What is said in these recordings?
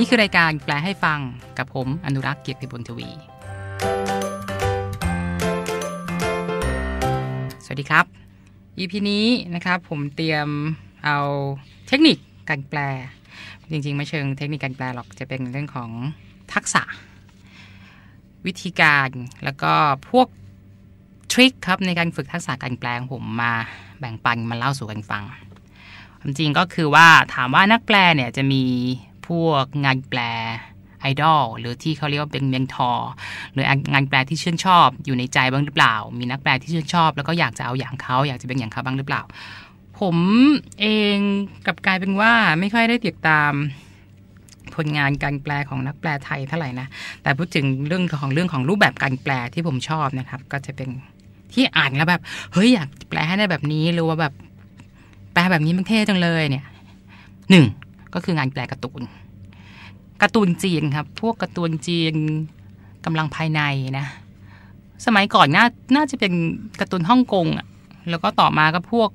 นี่คือรายการแปลให้ฟังกับผมอนุรักษ์เกียรติบุญทวี สวัสดีครับอีพีนี้นะครับ ผมเตรียมเอาเทคนิคการแปล จริงๆไม่เชิงเทคนิคการแปลหรอกจะเป็นเรื่องของทักษะ วิธีการแล้วก็พวก ทริคครับในการฝึกทักษะการแปลงผมมาแบ่งปันมาเล่าสู่กันฟังความจริงก็คือว่าถามว่านักแปลเนี่ยจะมีพวกงานแปลไอดอลหรือที่เขาเรียกว่าเป็นเมียงทอหรืองานแปลที่ชื่นชอบอยู่ในใจบ้างหรือเปล่า มีนักแปลที่ชื่นชอบแล้วก็อยากจะเอาอย่างเขาอยากจะเป็นอย่างเขาบ้างหรือเปล่า ผมเองกับกลายเป็นว่า ไม่ค่อยได้ติดตามผลงานการแปลของนักแปลไทยเท่าไหร่นะแต่พูดถึงเรื่องของเรื่องของรูปแบบการแปลที่ผมชอบนะครับ ก็จะเป็นที่อ่านแล้วแบบเฮ้ยอยากแปลให้ได้แบบนี้หรือว่าแบบ แปลแบบนี้มันเท่จังเลยเนี่ยหนึ่งก็คืองานแปลการ์ตูนการ์ตูนจีนครับ พวกการ์ตูนจีน กำลังภายในนะ สมัยก่อนน่าน่าจะเป็นการ์ตูนฮ่องกงแล้วก็ต่อมาก็พวก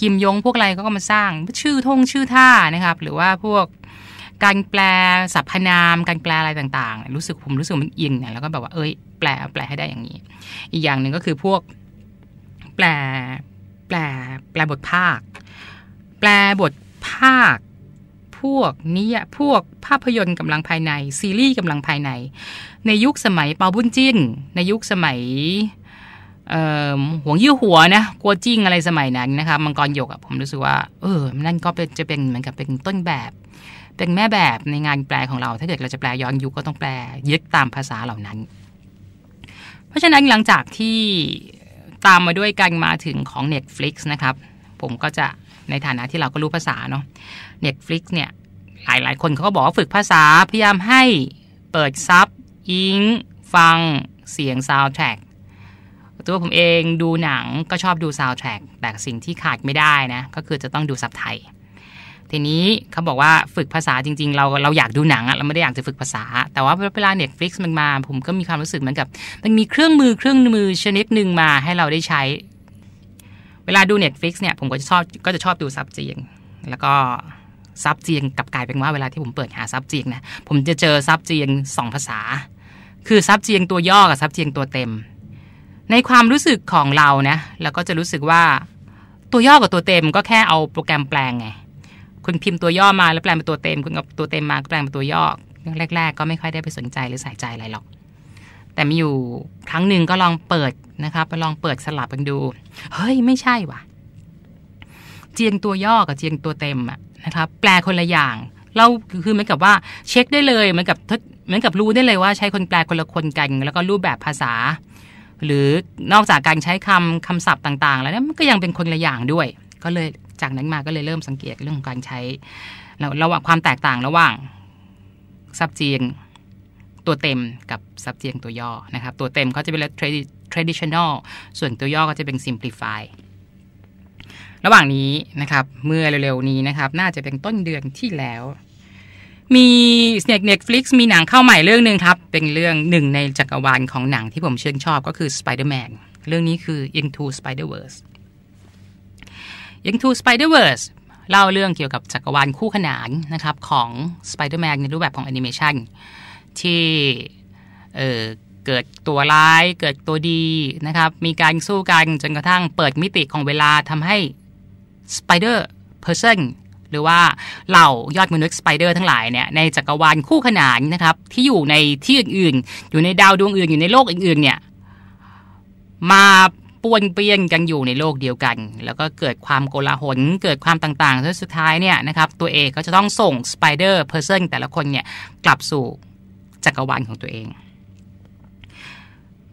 กิมยง พวกอะไรก็มาสร้างชื่อท่ง ชื่อท่านะครับ หรือว่าพวกการแปลสรรพนาม การแปลอะไรต่างๆ รู้สึกผมรู้สึกมันอินเนี่ยแล้วก็แบบว่าเอ้ยแปล แปลให้ได้อย่างนี้ อีกอย่างหนึ่งก็คือพวก แปล แปล แปลบทภาค แปลบทภาคพวกนิยพวกภาพยนตร์กำลังภายในซีรีส์กำลังภายใน ในยุคสมัยเปาบุญจิ้นในยุคสมัยห่วงยี่หัวนะกัวจิ้งอะไรสมัยนั้นนะคะมังกรหยกอะผมรู้สึกว่าเออนั่นก็เป็นจะเป็นเหมือนกับเป็นต้นแบบ เป็นแม่แบบในงานแปลของเรา ถ้าเกิดเราจะแปลย้อนยุคก็ต้องแปลยึดตามภาษาเหล่านั้น เพราะฉะนั้นหลังจากที่ตามมาด้วยกันมาถึงของ Netflix นะครับ ผมก็จะในฐานะที่เราก็รู้ภาษาเนาะ Netflix เนี่ยหลายหลายคนเขาก็บอกว่าฝึกภาษาพยายามให้เปิดซับอิงฟัง เสียงซาวด์แทร็กตัวผมเองดูหนังก็ชอบดูซาวด์แทร็กแต่สิ่งที่ขาดไม่ได้นะก็คือจะต้องดูซับไทย ทีนี้เขาบอกว่าฝึกภาษาจริง ๆ เราเราอยากดูหนังอะเราไม่ได้อยากจะฝึกภาษา แต่ว่าเวลา Netflix มันมา ผมก็มีความรู้สึกเหมือนกับมันมีเครื่องมือเครื่องมือชนิดหนึ่งมาให้เราได้ใช้เวลาดู Netflix เนี่ยผมก็จะชอบก็จะชอบดูซับจีงแล้วก็ซับจีงกับกลายเป็นว่าเวลาที่ผมเปิดหาซับจีงนะ ผมจะเจอซับจีงสองภาษา คือซับจีงตัวย่อกับซับจีงตัวเต็ม ในความรู้สึกของเรานะเราก็จะรู้สึกว่าตัวย่อกับตัวเต็มก็แค่เอาโปรแกรมแปลงไงคุณพิมพ์ตัวย่อมาแล้วแปลงเป็นตัวเต็มคุณเอาตัวเต็มมาก็แปลงเป็นตัวย่อแรก ๆ ก็ไม่ค่อยได้ไปสนใจหรือใส่ใจอะไรหรอกแต่มีอยู่ครั้งหนึ่งก็ลองเปิดนะคะไปลองเปิดสลับกันดู เฮ้ย ไม่ใช่ว่ะ เจียงตัวย่อกับเจียงตัวเต็มอะนะคะแปลคนละอย่าง เราคือเหมือนกับว่า เช็คได้เลยเหมือนกับเหมือนกับรู้ได้เลยว่า ใช้คนแปลคนละคนกัน แล้วก็รูปแบบภาษา หรือนอกจากการใช้คำคำศัพท์ต่าง ๆ แล้วนะมันก็ยังเป็นคนละอย่างด้วย ก็เลยจากนั้นมาก็เลยเริ่มสังเกตเรื่องของการใช้ระหว่างความแตกต่างระหว่างซับเจียงตัวเต็มกับ subject ตัวย่อ นะครับ ตัวเต็มเขาจะเป็น traditional ส่วนตัวย่อก็จะเป็น simplify ระหว่างนี้นะครับ เมื่อเร็วๆ นี้นะครับ น่าจะเป็นต้นเดือนที่แล้ว มีเน็ตเน็ตฟลิกมีหนังเข้าใหม่เรื่องหนึ่งครับ เป็นเรื่องหนึ่งในจักรวาลของหนังที่ผมเชื่นชอบก็คือ Spider-Man เรื่องนี้คือ Into Spider-Verse Into Spider-Verse เล่าเรื่องเกี่ยวกับจักรวาลคู่ขนานนะครับของ Spider-Man ในรูปแบบของแอนิเมชันที่เเกิดตัวร้ายเกิดตัวดีนะครับ มีการสู้กันจนกระทั่งเปิดมิติของเวลาทำให้ สไปเดอร์เพอร์เซนหรือว่า เหล่ายอดมนุษย์สไปเดอร์ทั้งหลายเนี่ยในจักรวาลคู่ขนานนะครับ ที่อยู่ในที่อื่นๆ อยู่ในดาวดวงอื่นอยู่ในโลกอื่นๆเนี่ยมาป่วนเปี้ยนกันอยู่ในโลกเดียวกัน แล้วก็เกิดความโกลาหลเกิดความต่างๆแล้วสุดท้ายเนี่ยนะครับ ตัวเอกก็จะต้องส่งสไปเดอร์เพอร์เซนแต่ละคนเนี่ยกลับสู่จักรวาลของตัวเอง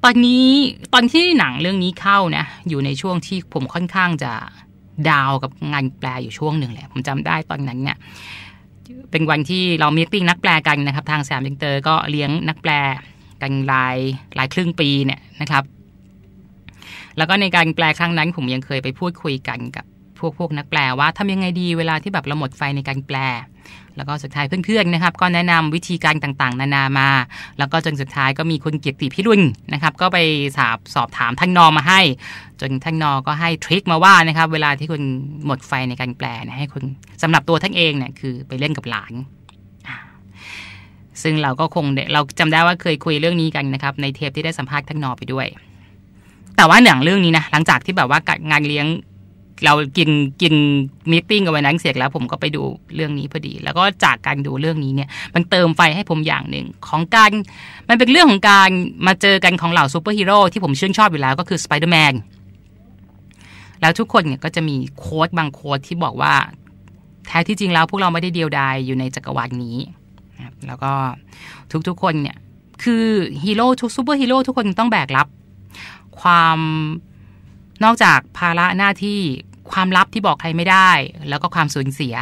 ตอนนี้ตอนที่หนังเรื่องนี้เข้านะอยู่ในช่วงที่ผมค่อนข้างจะดาวกับงานแปลอยู่ช่วงหนึ่งแหละผมจำได้ตอนนั้นเนี่ยเป็นวันที่เรามีติ้งนักแปลกันนะครับ ทางสามยิงเตอร์ก็เลี้ยงนักแปลกันหลาย หลายครึ่งปีเนี่ยนะครับ แล้วก็ในการแปลครั้งนั้นผมยังเคยไปพูดคุยกันกับพวกพวกนักแปลว่าทำยังไงดีเวลาที่แบบเราหมดไฟในการแปลแล้วก็สุดท้ายเพื่อนๆนะครับ ก็แนะนำวิธีการต่าง ๆ นานามา แล้วก็จนสุดท้ายก็มีคุณเกียรติพิรุณนะครับ ก็ไปสอบสอบถามท่านนอมาให้ จนท่านนอ ก็ให้ทริคมาว่านะครับ เวลาที่คุณหมดไฟในการแปลนะให้คุณสำหรับตัวท่านเองเนี่ยคือไปเล่นกับหลานซึ่งเราก็คงเราจำได้ว่าเคยคุยเรื่องนี้กันนะครับในเทปที่ได้สัมภาษณ์ท่านนอไปด้วย แต่ว่าหนังเรื่องนี้นะหลังจากที่แบบว่างานเลี้ยงเรากินกินมิติ้งกับวันนั้นเสร็จแล้ว ผมก็ไปดูเรื่องนี้พอดี แล้วก็จากการดูเรื่องนี้เนี่ย มันเติมไฟให้ผมอย่างหนึ่งของการมันเป็นเรื่องของการมาเจอกันของเหล่าซูเปอร์ฮีโร่ที่ผมชื่นชอบอยู่แล้ว ก็คือสไปเดอร์แมนแล้วทุกคนเนี่ยก็จะมีโค้ดบางโค้ดที่บอกว่า แท้ที่จริงแล้วพวกเราไม่ได้เดียวดายอยู่ในจักรวาลนี้ แล้วก็ทุกๆคนเนี่ยคือฮีโร่ทุกซูเปอร์ฮีโร่ทุกคนต้องแบกรับ ความนอกจากภาระหน้าที่ความลับที่บอกใครไม่ได้ แล้วก็ความสูญเสีย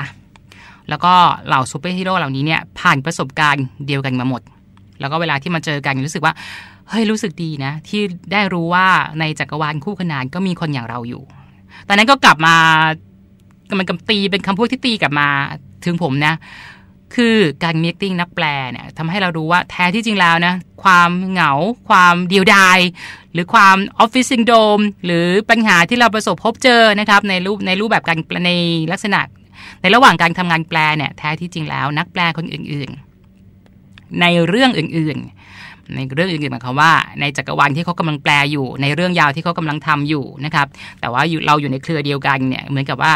แล้วก็เหล่าซูเปอร์ฮีโร่เหล่านี้เนี่ยผ่านประสบการณ์เดียวกันมาหมด แล้วก็เวลาที่มาเจอกันรู้สึกว่า เฮ้ย รู้สึกดีนะ ที่ได้รู้ว่าในจักรวาลคู่ขนานก็มีคนอย่างเราอยู่ตอนนั้นก็กลับมามันกำตี เป็นคำพูดที่ตีกลับมาถึงผมนะคือการเมีติ้งนักแปลเนี่ยทำให้เรารู้ว่าแท้ที่จริงแล้วนะความเหงา ความเดียวดาย หรือความออฟฟิศซินโดมหรือปัญหาที่เราประสบพบเจอนะครับ ในรูปในรูปแบบการในลักษณะ ในระหว่างการทำงานแปลเนี่ยแท้ที่จริงแล้ว นักแปลคนอื่น ๆ ในเรื่องอื่นๆ ในเรื่องอื่นๆหมายความว่า ในจักรวาลที่เขากำลังแปลอยู่ในเรื่องยาวที่เขากำลังทำอยู่นะครับแต่ว่าเราอยู่ในเครือเดียวกันเนี่ยเหมือนกับว่า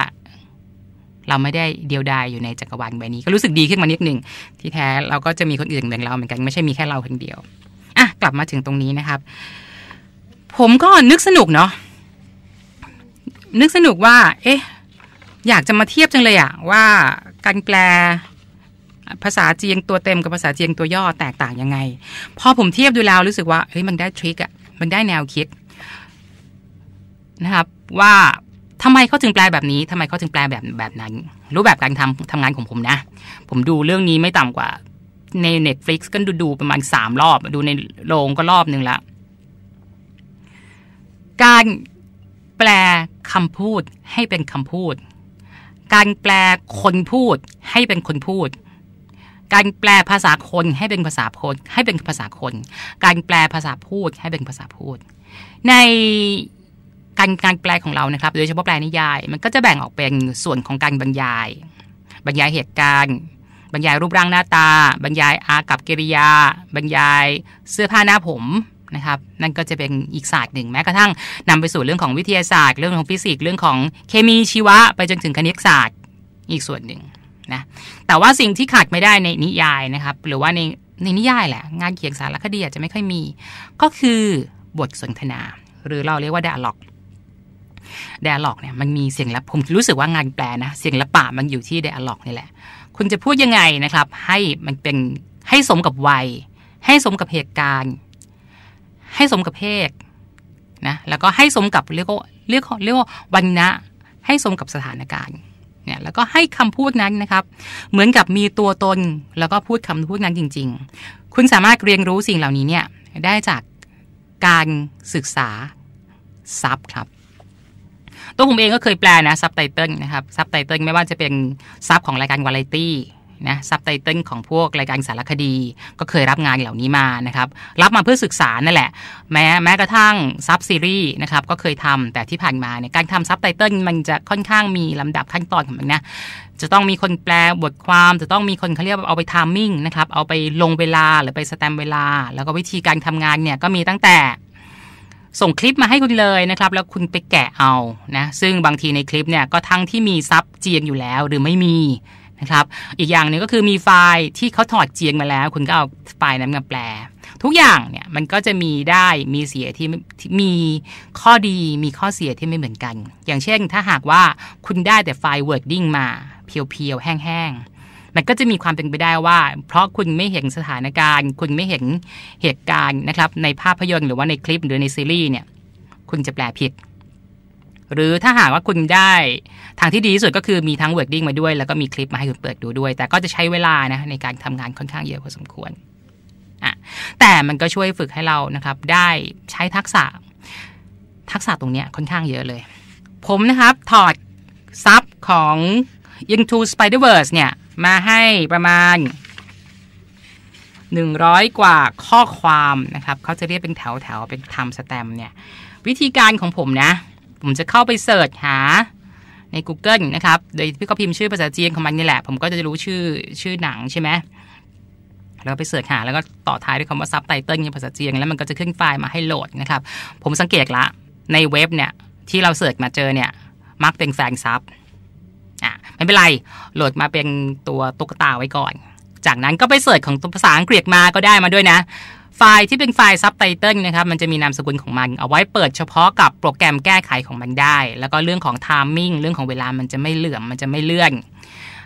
เราไม่ได้เดียวดายอยู่ในจักรวาลใบนี้ ก็รู้สึกดีขึ้นมานิดหนึ่ง ที่แท้เราก็จะมีคนอื่นมือนเราเหมือนกันไม่ใช่มีแค่เราคนเดียวอ่ะกลับมาถึงตรงนี้นะครับ ผมก็นึกสนุกเนาะนึกสนุกว่า เอ๊ะอยากจะมาเทียบจังเลยอะว่าการแปลภาษาจีนตัวเต็มกับภาษาจีนตัวย่อแตกต่างยังไงพอผมเทียบดูแล้ว รู้สึกว่าเฮ้ยมันได้ทริคอะมันได้แนวคิด นะครับว่าทำไมเขาถึงแปลแบบนี้ทำไมเขาถึงแปลแบบแบบนั้น รูปแบบการทำทำงานของผมนะ ผมดูเรื่องนี้ไม่ต่ำกว่า ใน Netflix ก็ดูดูประมาณสามรอบ ดูในโรงก็รอบหนึ่งละ การแปลคำพูดให้เป็นคำพูด การแปลคนพูดให้เป็นคนพูด การแปลภาษาคนให้เป็นภาษาคน ให้เป็นภาษาคน การแปลภาษาพูด ให้เป็นภาษาพูด ในการการแปลของเรานะครับ โดยเฉพาะแปลนิยาย มันก็จะแบ่งออกเป็นส่วนของการบรรยาย บรรยายเหตุการณ์ บรรยายรูปร่างหน้าตา บรรยายอากับกิริยา บรรยาย เสื้อผ้าหน้าผมนะครับ นั่นก็จะเป็นอีกศาสตร์หนึ่ง แม้กระทั่งนำไปสู่เรื่องของวิทยาศาสตร์ เรื่องของฟิสิกส์ เรื่องของเคมีชีวะไปจนถึงคณิตศาสตร์อีกส่วนหนึ่งนะ แต่ว่าสิ่งที่ขาดไม่ได้ในนิยายนะครับ หรือว่าในในนิยายแหละ งานเขียนสารคดีอาจจะไม่ค่อยมี ก็คือบทสนทนา หรือเราเรียกว่าดอะล็อกดอะล็อกเนี่ยมันมีเสียงละผมรู้สึกว่างานแปลนะเสียงละป่ามันอยู่ที่เดอะล็อกนี่แหละคุณจะพูดยังไงนะครับ ให้มันเป็นให้สมกับวัย ให้สมกับเหตุการณ์ ให้สมกับเพศนะแล้วก็ให้สมกับเรียกว่าเรียกเรียกว่าวันนะให้สมกับสถานการณ์เนี่ยแล้วก็ให้คำพูดนั้นนะครับ เหมือนกับมีตัวตนแล้วก็พูดคำพูดนั้นจริง ๆ คุณสามารถเรียนรู้สิ่งเหล่านี้เนี่ยได้จากการศึกษาซับครับตัวผมเองก็เคยแปลนะซับไตเติลนะครับซับไตเติลไม่ว่าจะเป็นซับของรายการวาไรตี้นะซับไตเติลของพวกรายการสารคดี ก็เคยรับงานเหล่านี้มานะครับ รับมาเพื่อศึกษานั่นแหละ แม้ แม้กระทั่งซับซีรีส์นะครับก็เคยทำแต่ที่ผ่านมาเนี่ยการทำซับไตเติลมันจะค่อนข้างมีลำดับขั้นตอนของมันนะจะต้องมีคนแปลบทความ จะต้องมีคนเขาเรียกเอาไปทามมิ่งนะครับ เอาไปลงเวลาหรือไปสแตมเวลา แล้วก็วิธีการทำงานเนี่ยก็มีตั้งแต่ส่งคลิปมาให้คุณเลยนะครับ แล้วคุณไปแกะเอานะซึ่งบางทีในคลิปเนี่ยก็ทั้งที่มีซับเจียนอยู่แล้วหรือไม่มีนะครับอีกอย่างหนึ่งก็คือมีไฟล์ที่เขาถอดเจียงมาแล้วคุณก็เอาไฟล์นั้นมาแปล ทุกอย่างเนี่ยมันก็จะมีได้มีเสียที่มีข้อดีมีข้อเสียที่ไม่เหมือนกัน อย่างเช่นถ้าหากว่าคุณได้แต่ไฟล์ Wording มาเพียวๆแห้งๆมันก็จะมีความเป็นไปได้ว่าเพราะคุณไม่เห็นสถานการณ์ คุณไม่เห็นเหตุการณ์นะครับในภาพยนตร์หรือว่าในคลิปหรือในซีรีส์เนี่ย คุณจะแปลผิด หรือถ้าหากว่าคุณได้ทางที่ดีที่สุดก็คือมีทั้งเวิร์กดิ้งมาด้วย แล้วก็มีคลิปมาให้คุณเปิดดูด้วย แต่ก็จะใช้เวลานะในการทำงานค่อนข้างเยอะพอสมควรอ่ะแต่มันก็ช่วยฝึกให้เรานะครับ ได้ใช้ทักษะทักษะตรงเนี้ยค่อนข้างเยอะเลย ผมนะครับถอดซับของ Into Spider-Verse เนี่ยมาให้ประมาณ 100 กว่าข้อความนะครับเขาจะเรียกเป็นแถวๆเป็นทำสแตมเนี่ยวิธีการของผมนะ ผมจะเข้าไปเสิร์ชหาใน Google นะครับ โดยพี่ก็พิมพ์ชื่อภาษาจีนของมันนี่แหละ ผมก็จะรู้ชื่อชื่อหนังใช่ไหมแล้วไปเสิร์ชหา แล้วก็ต่อท้ายด้วยคำว่า ซับไตเติ้ลในภาษาจีนแล้วมันก็จะขึ้นไฟล์มาให้โหลดนะครับ ผมสังเกตละในเว็บเนี่ยที่เราเสิร์ชมาเจอเนี่ยมักเป็นแฟนซับอ่ะไม่เป็นไรโหลดมาเป็นตัวตุ๊กตาไว้ก่อน จากนั้นก็ไปเสิร์ชของภาษาอังกฤษมา ก็ได้มาด้วยนะไฟล์ที่เป็นไฟล์ซับไตเติลนะครับมันจะมีนามสกุลของมัน เอาไว้เปิดเฉพาะกับโปรแกรมแก้ไขของมันได้ แล้วก็เรื่องของไทมิ่งเรื่องของเวลามันจะไม่เหลื่อมมันจะไม่เลื่อน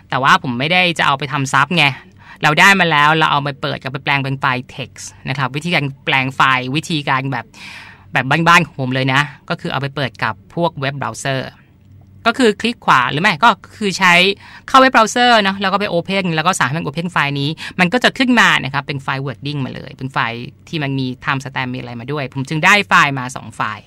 แต่ว่าผมไม่ได้จะเอาไปทำซับไงเราได้มาแล้วเราเอาไปเปิดกับไปแปลงเป็นไฟล์ text นะครับวิธีการแปลงไฟล์วิธีการแบบแบบบ้านๆของผมเลยนะก็คือเอาไปเปิดกับพวกเว็บเบราว์เซอร์ก็คือคลิกขวาหรือไม่ก็คือใช้เข้าเว็บเบราว์เซอร์เนาะแล้วก็ไปโอเพนแล้วก็สั่งให้มัน o p e นไฟล์นี้ มันก็จะขึ้นมานะครับเป็นไฟล์ Wording มาเลย เป็นไฟล์ที่มันมี time stamp มีอะไรมาด้วย ผมจึงได้ไฟล์มา 2 ไฟล์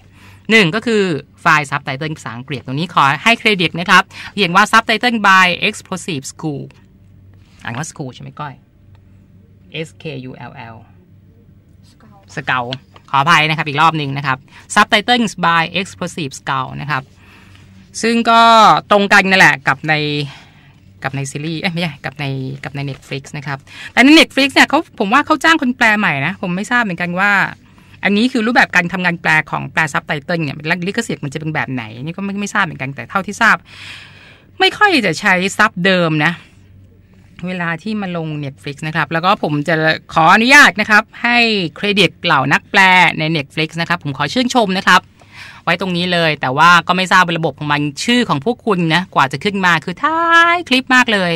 หนึ่งก็คือไฟล์ซับไตเติลภาษาอังกฤษตรงนี้ขอให้เครดิตนะครับเขียนว่า subtitle by explosive school อ่านว่า school ใช่ไหมก้อย S K U L L สเกลขออภัยนะครับอีกรอบหนึ่งนะครับ subtitles by explosive school นะครับซึ่งก็ตรงกันนั่นแหละกับในกับในซีรีส์เอ้ไม่ใช่กับในกับใน Netflix นะครับ แต่ใน Netflix เนี่ยเขาผมว่าเขาจ้างคนแปลใหม่นะ ผมไม่ทราบเหมือนกันว่า อันนี้คือรูปแบบการทำงานแปลของแปลซับไตเติลเนี่ยลิขสิทธิ์มันจะเป็นแบบไหนนี่ก็ไม่ไม่ทราบเหมือนกันแต่เท่าที่ทราบ ไม่ค่อยจะใช้ซับเดิมนะ เวลาที่มาลง Netflix นะครับ แล้วก็ผมจะขออนุญาตนะครับ ให้เครดิตเหล่านักแปล ใน Netflix นะครับ ผมขอชื่นชมนะครับไว้ตรงนี้เลยแต่ว่าก็ไม่ทราบระบบของมันชื่อของพวกคุณนะกว่าจะขึ้นมาคือท้ายคลิปมากเลย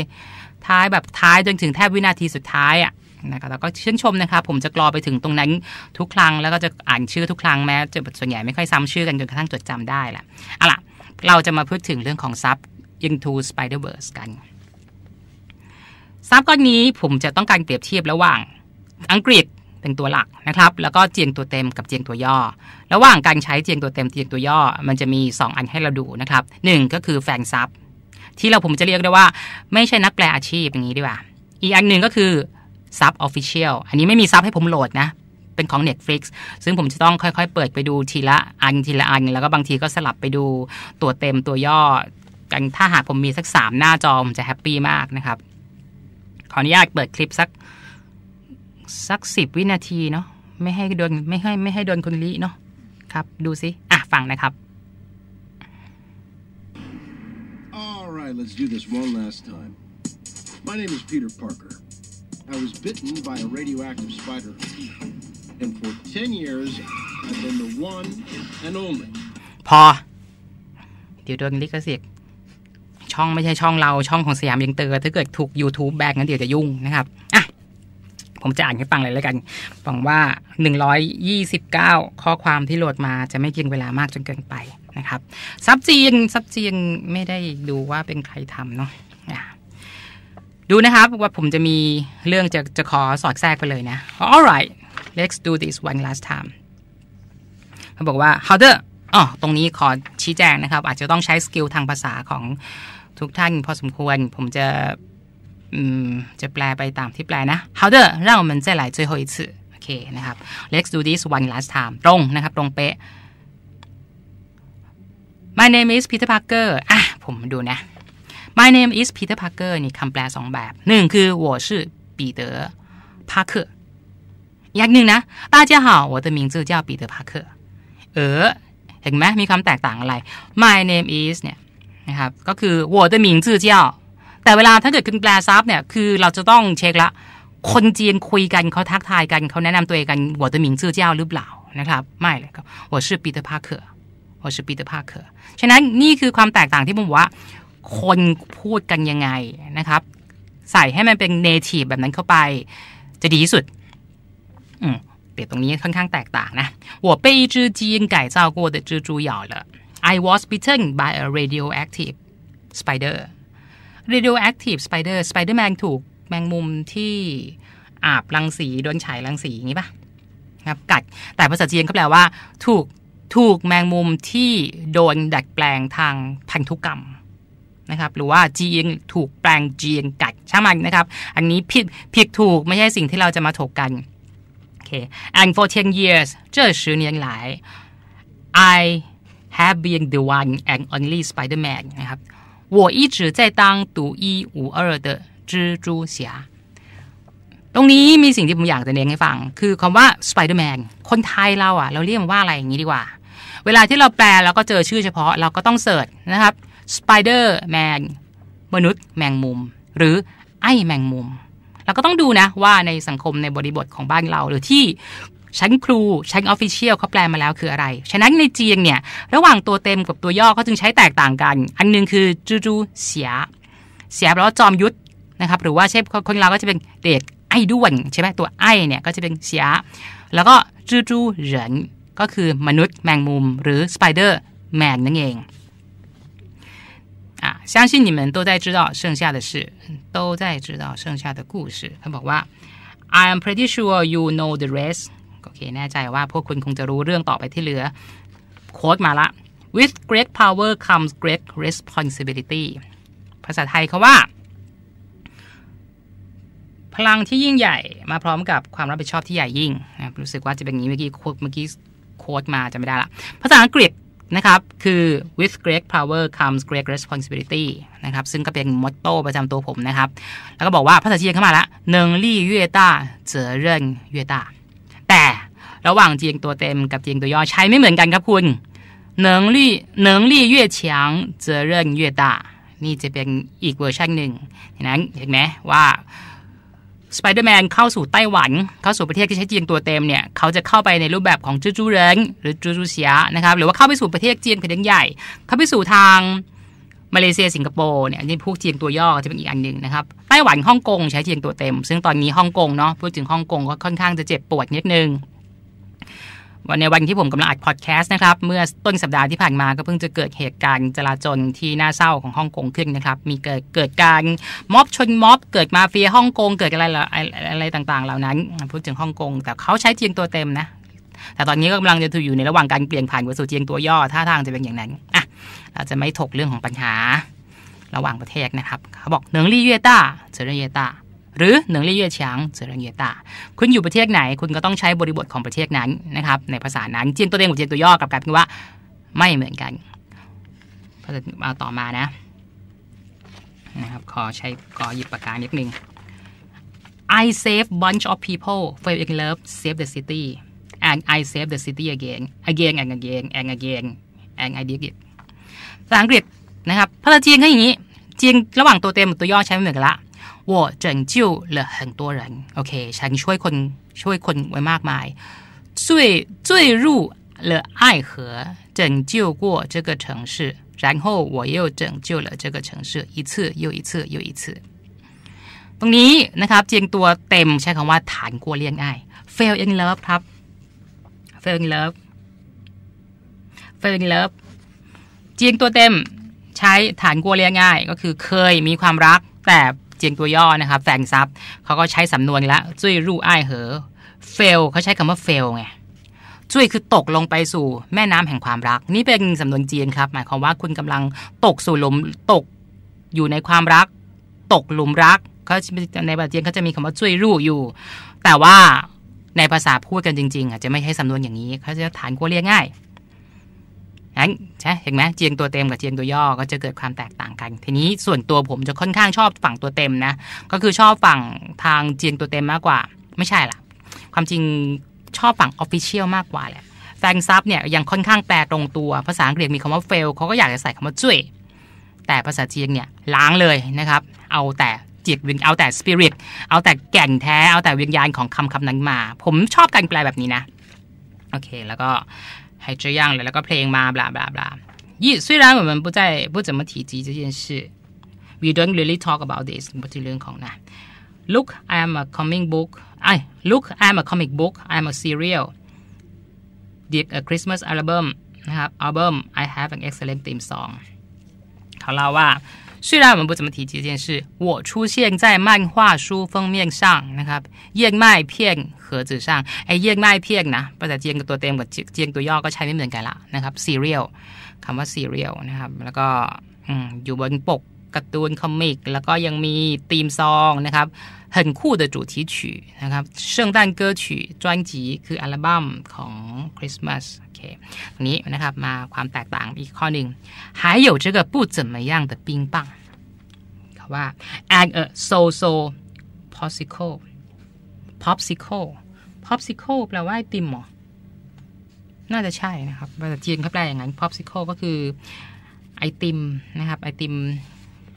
ท้ายแบบท้ายจนถึงแทบวินาทีสุดท้ายอ่ะนะคะแล้วก็ชื่นชมนะครับผมจะกรอไปถึงตรงนั้นทุกครั้งแล้วก็จะอ่านชื่อทุกครั้งแม้ จะส่วนใหญ่ไม่ค่อยซ้ำชื่อกันจนกระทั่งจดจำได้แหละอาะล่ะ เราจะมาพูดถึงเรื่องของซับยิงทูสไปเดอร์เวิร์สกัน ซับก้อนนี้ผมจะต้องการเปรียบเทียบระหว่างอังกฤษเป็นตัวหลักนะครับ แล้วก็เจียงตัวเต็มกับเจียงตัวย่อ ระหว่างการใช้เจียงตัวเต็มเจียงตัวย่อ มันจะมี 2 อันให้เราดูนะครับ 1 ก็คือแฟงซับที่เราผมจะเรียกได้ว่า ไม่ใช่นักแปลอาชีพอย่างนี้ดีกว่า อีกอันหนึ่งก็คือ ซับออฟฟิเชียล อันนี้ไม่มีซับให้ผมโหลดนะ เป็นของ Netflix ซึ่งผมจะต้องค่อยๆเปิดไปดูทีละอันทีละอัน แล้วก็บางทีก็สลับไปดูตัวเต็มตัวย่อ กันถ้าหากผมมีสัก3หน้าจอผมจะแฮปปี้มากนะครับ ขออนุญาตเปิดคลิปสักสักสิบวินาทีเนาะไม่ให้โดน ไม่ให้ไม่ให้โดนคนลิเนาะครับดูสิ อ่ะ ฟังนะครับ All right let's do this one last time My name is Peter Parker I was bitten by a radioactive spider and for ten years I've been the one and only พอ เดี๋ยวโดนลิขสิทธิ์ช่องไม่ใช่ช่องเราช่องของสยามยังเตอถ้าเกิดถูก YouTube แบกงั้นเดี๋ยวจะยุ่งนะครับ อ่ะผมจะอ่านให้ฟังเลยแล้วกันหวังว่า 129 ข้อความที่โหลดมาจะไม่กินเวลามากจนเกินไปนะครับ ซับจีนซับจีนไม่ได้ดูว่าเป็นใครทำเนาะดูนะครับว่าผมจะมีเรื่องจะจะขอสอดแทรกไปเลยนะ alright let's do this one last time เขาบอกว่า how the อ๋อ ตรงนี้ขอชี้แจงนะครับ อาจจะต้องใช้สกิลทางภาษาของทุกท่านพอสมควร ผมจะจะแปลไปตามที่แปลนะ好的让我们再来最后一次โอเค นะครับ Let's do this one last time ตรงนะครับ ตรงเป๊ะ My name is Peter Parker อ่ะผมดูนะ My name is Peter Parker นี่คำแปลสองแบบหนึ่งคือ我是彼得帕克ออย่างหนึ่งนะ大家好我的名字叫彼得帕克เออเห็นไหมมีคำแตกต่างอะไร My name is เนี่ยนะครับก็คือ我的名字叫แต่เวลาถ้าเกิดคุณแปลซับเนี่ยคือเราจะต้องเช็คละคนจีนคุยกันเขาทักทายกันเขาแนะนำตัวเองกันหัวตัวหมิงชื่อเจ้าหรือเปล่านะครับ ไม่เลยครับหัวชื่อปีเตอร์พาร์เกอร์หัวชื่อปีเตอร์พาร์เกอร์ฉะนั้นนี่คือความแตกต่างที่ผมว่า คนพูดกันยังไงนะครับ ใส่ให้มันเป็นเนทีฟแบบนั้นเข้าไป จะดีที่สุดอืมเปี่ยนตรงนี้ค่อนข้างแตกต่างนะ我被一只基因改造过的蜘蛛咬了 I was bitten by a radioactive spider radioactive spider s p i d e r แมงถูกแมงมุมที่อาบรังสีโดนฉายรังสีอย่างนี้ปะครับกัดแต่ภาษาจีนเขาแปลว่า ถูกถูกแมงมุมที่โดนดัดแปลงทางพันธุกรรมนะครับ หรือว่าจีนถูกแปลงจีนกัดช่างมันนะครับอันนี้ผิดผิดถูกไม่ใช่สิ่งที่เราจะมาถกกันโอเค and for 10 years เจอชื่อเนียนหลาย I have been the one and only Spider-Man นะครับ我一直在当独一无二的蜘蛛侠ตรงนี้มีสิ่งที่ผมอยากจะเน้นให้ฟัง คือคำว่าสไปเดอร์แมน คนไทยเราอ่ะ เราเรียกมันว่าอะไรอย่างนี้ดีกว่า เวลาที่เราแปลเราก็เจอชื่อเฉพาะเราก็ต้องเสิร์ชนะครับ สไปเดอร์แมน มนุษย์แมงมุม หรือไอ้แมงมุม เราก็ต้องดูนะว่าในสังคมในบริบทของบ้านเราหรือที่ชั้นครูชั้นออฟฟิเชียลเขาแปลมาแล้วคืออะไรฉะนั้นในจีนเนี่ยระหว่างตัวเต็มกับตัวย่อเขาจึงใช้แตกต่างกัน อันนึงคือจูจูเสียเสียแปลว่าจอมยุทธนะครับหรือว่าเช่นคนเราก็จะเป็นเด็กไอ้ด้วนใช่ไหมตัวไอ้เนี่ยก็จะเป็นเสีย แล้วก็จูจูเหรินก็คือมนุษย์แมงมุมหรือสไปเดอร์แมนนั่นเองอ่ะ相信你们都在知道剩下的事都在知道剩下的故事เขาบอกว่า I am pretty sure you know the rest โอเค แน่ใจว่าพวกคุณคงจะรู้เรื่องต่อไปที่เหลือโค้ดมาละ with great power comes great responsibility ภาษาไทยเขาว่า พลังที่ยิ่งใหญ่มาพร้อมกับความรับผิดชอบที่ใหญ่ยิ่งนะรู้สึกว่าจะเป็นอย่างนี้เมื่อกี้โค้ดเมื่อกี้โค้ดมาจะไม่ได้ละภาษาอังกฤษนะครับ คือ with great power comes great responsibility นะครับซึ่งก็เป็นมอตโต้ประจำตัวผมนะครับ แล้วก็บอกว่าภาษาจีนเข้ามาละหน่งลี่เย่ต้าเจอเรินเย่ต้าแต่ระหว่างเจียงตัวเต็มกับเจียงตัวย่อใช้ไม่เหมือนกันครับคุณ能力能力越强责任越大นี่จะเป็นอีกเวอร์ชันหนึ่งนะเห็นไหมว่าสไปเดอร์แมนเข้าสู่ไต้หวัน เข้าสู่ประเทศที่ใช้จีนตัวเต็มเนี่ยเขาจะเข้าไปในรูปแบบของจูจูเริงหรือจูจูเซียนะครับหรือว่าเข้าไปสู่ประเทศจีนแผียงใหญ่เข้าไปสู่ทาง มาเลเซียสิงคโปร์เนี่ยนี่พวกเจียงตัวย่อจะเป็นอีกอันหนึ่งนะครับไต้หวันฮ่องกงใช้เจียงตัวเต็ม ซึ่งตอนนี้ฮ่องกงเนาะพูดถึงฮ่องกง ก็ค่อนข้างจะเจ็บปวดนิดนึงวันในวันที่ผมกำลังอัดพอดแคสต์นะครับเมื่อต้นสัปดาห์ที่ผ่านมาก็เพิ่งจะเกิดเหตุการณ์จลาจลที่น่าเศร้าของฮ่องกงขึ้นนะครับ มีเกิดเกิดการม็อบชนม็อบเกิดมาเฟียฮ่องกงเกิดอะไรอะไรต่างๆเหล่านั้นพูดถึงฮ่องกงแต่เขาใช้เจียงตัวเต็มนะ แต่ตอนนี้ก็กำลังจะถูกอยู่ในระหว่างการเปลี่ยนผ่านไปสู่เจียงตัวย่อท่าทางจะเป็นอย่างนั้นอ่ะเราจะไม่ถกเรื่องของปัญหาระหว่างประเทศนะครับเขาบอกเหนืองลี่เยต้าเซิรเยต้าหรือ หนึ่งเรียเย่เฉียงเจริญรเยตาคุณอยู่ประเทศไหนคุณก็ต้องใช้บริบทของประเทศนั้นนะครับในภาษานั้นเจียนตัวเด้งกับเจียนตัวย่อกลับกันว่าไม่เหมือนกันมาต่อมานะนะครับขอใช้ขอหยิบปากกานิดนึง I save bunch of people fell in love save the city and I save the city again again and again and again and I did it ภาษาอังกฤษนะครับภาษาจีนก็อย่างนี้จีนระหว่างตัวเต็มตัวย่อใช้ไม่เหมือนกันละ我拯救了很多人โอเคฉันช่วยคนช่วยคนไว้มากมาย坠坠入了爱河拯救过这个城市然后我又拯救了这个城市一次又一次又一次ตรงนี้นะครับเจียงตัวเต็มใช้คำว่าฐานกลัวเลี่ยงง่าย fail in love ครับ fail in love fail in love เจียงตัวเต็มใช้ฐานกลัวเรียงง่ายก็คือเคยมีความรักแต่เจียงตัวย่อนะครับแฝงซับเขาก็ใช้สำนวนละจุ้ยรูไอ้เหอเฟลเขาใช้คำว่าเฟลไงจุ้ยคือตกลงไปสู่แม่น้ำแห่งความรัก นี่เป็นสำนวนจีนครับ หมายความว่าคุณกำลังตกสู่หลุมตกอยู่ในความรัก ตกหลุมรักเขาในภาษาจีนเขาจะมีคำว่าจุ้ยรู้อยู่ แต่ว่าในภาษาพูดกันจริงๆ อาจจะไม่ใช้สำนวนอย่างนี้เขาจะฐานกัวเรียกง่ายใช่เห็นไหมเจียงตัวเต็มกับเจียงตัวย่อก็จะเกิดความแตกต่างกัน ทีนี้ส่วนตัวผมจะค่อนข้างชอบฝั่งตัวเต็มนะ ก็คือชอบฝั่งทางเจียงตัวเต็มมากกว่า ไม่ใช่ล่ะ ความจริงชอบฝั่งออฟฟิเชียลมากกว่าแหละแฟนซับเนี่ยยังค่อนข้างแปลตรงตัวภาษาอังกฤษมีคำว่า fail เขาก็อยากจะใส่คำว่าจุ้ยแต่ภาษาจีนเนี่ยล้างเลยนะครับ เอาแต่จิตวิญเอาแต่สปิริตเอาแต่แก่นแท้เอาแต่วิญญาณของคำคำนั้นมา ผมชอบการแปลแบบนี้นะโอเคแล้วก็还这样了，那个 playing 嘛，blah blah blah。一虽然我们不再不怎么提及这件事，we don't really talk about this，不提论รื Look, I am a comic book. I look, I am a comic book. I am a serial. The a Christmas album นะครับ album. I have an excellent theme song. เขาเล่าว่า虽然我们不怎么提及这件事，我出现在漫画书封面上，那个燕麦片盒子上，哎，燕麦片呐，不是填个图案，填个填个图案，个菜没变改啦，呐，cereal，汉子 cereal，呐，然后嗯，住本箔卡通 comic，然后还有有 team song，呐，很酷的主题曲，呐，圣诞歌曲专辑，就是 album of Christmas。คตรงนี้นะครับมาความแตกต่างอีกข้อหนึ่ง还有这个不怎么样的冰棒เขาว่า and a so so popsicle popsicle popsicle แปลว่าติมหรอ น่าจะใช่นะครับภาษาจีนเขาแปลอย่างนั้น popsicle ก็คือ ไอติมนะครับ ไอติม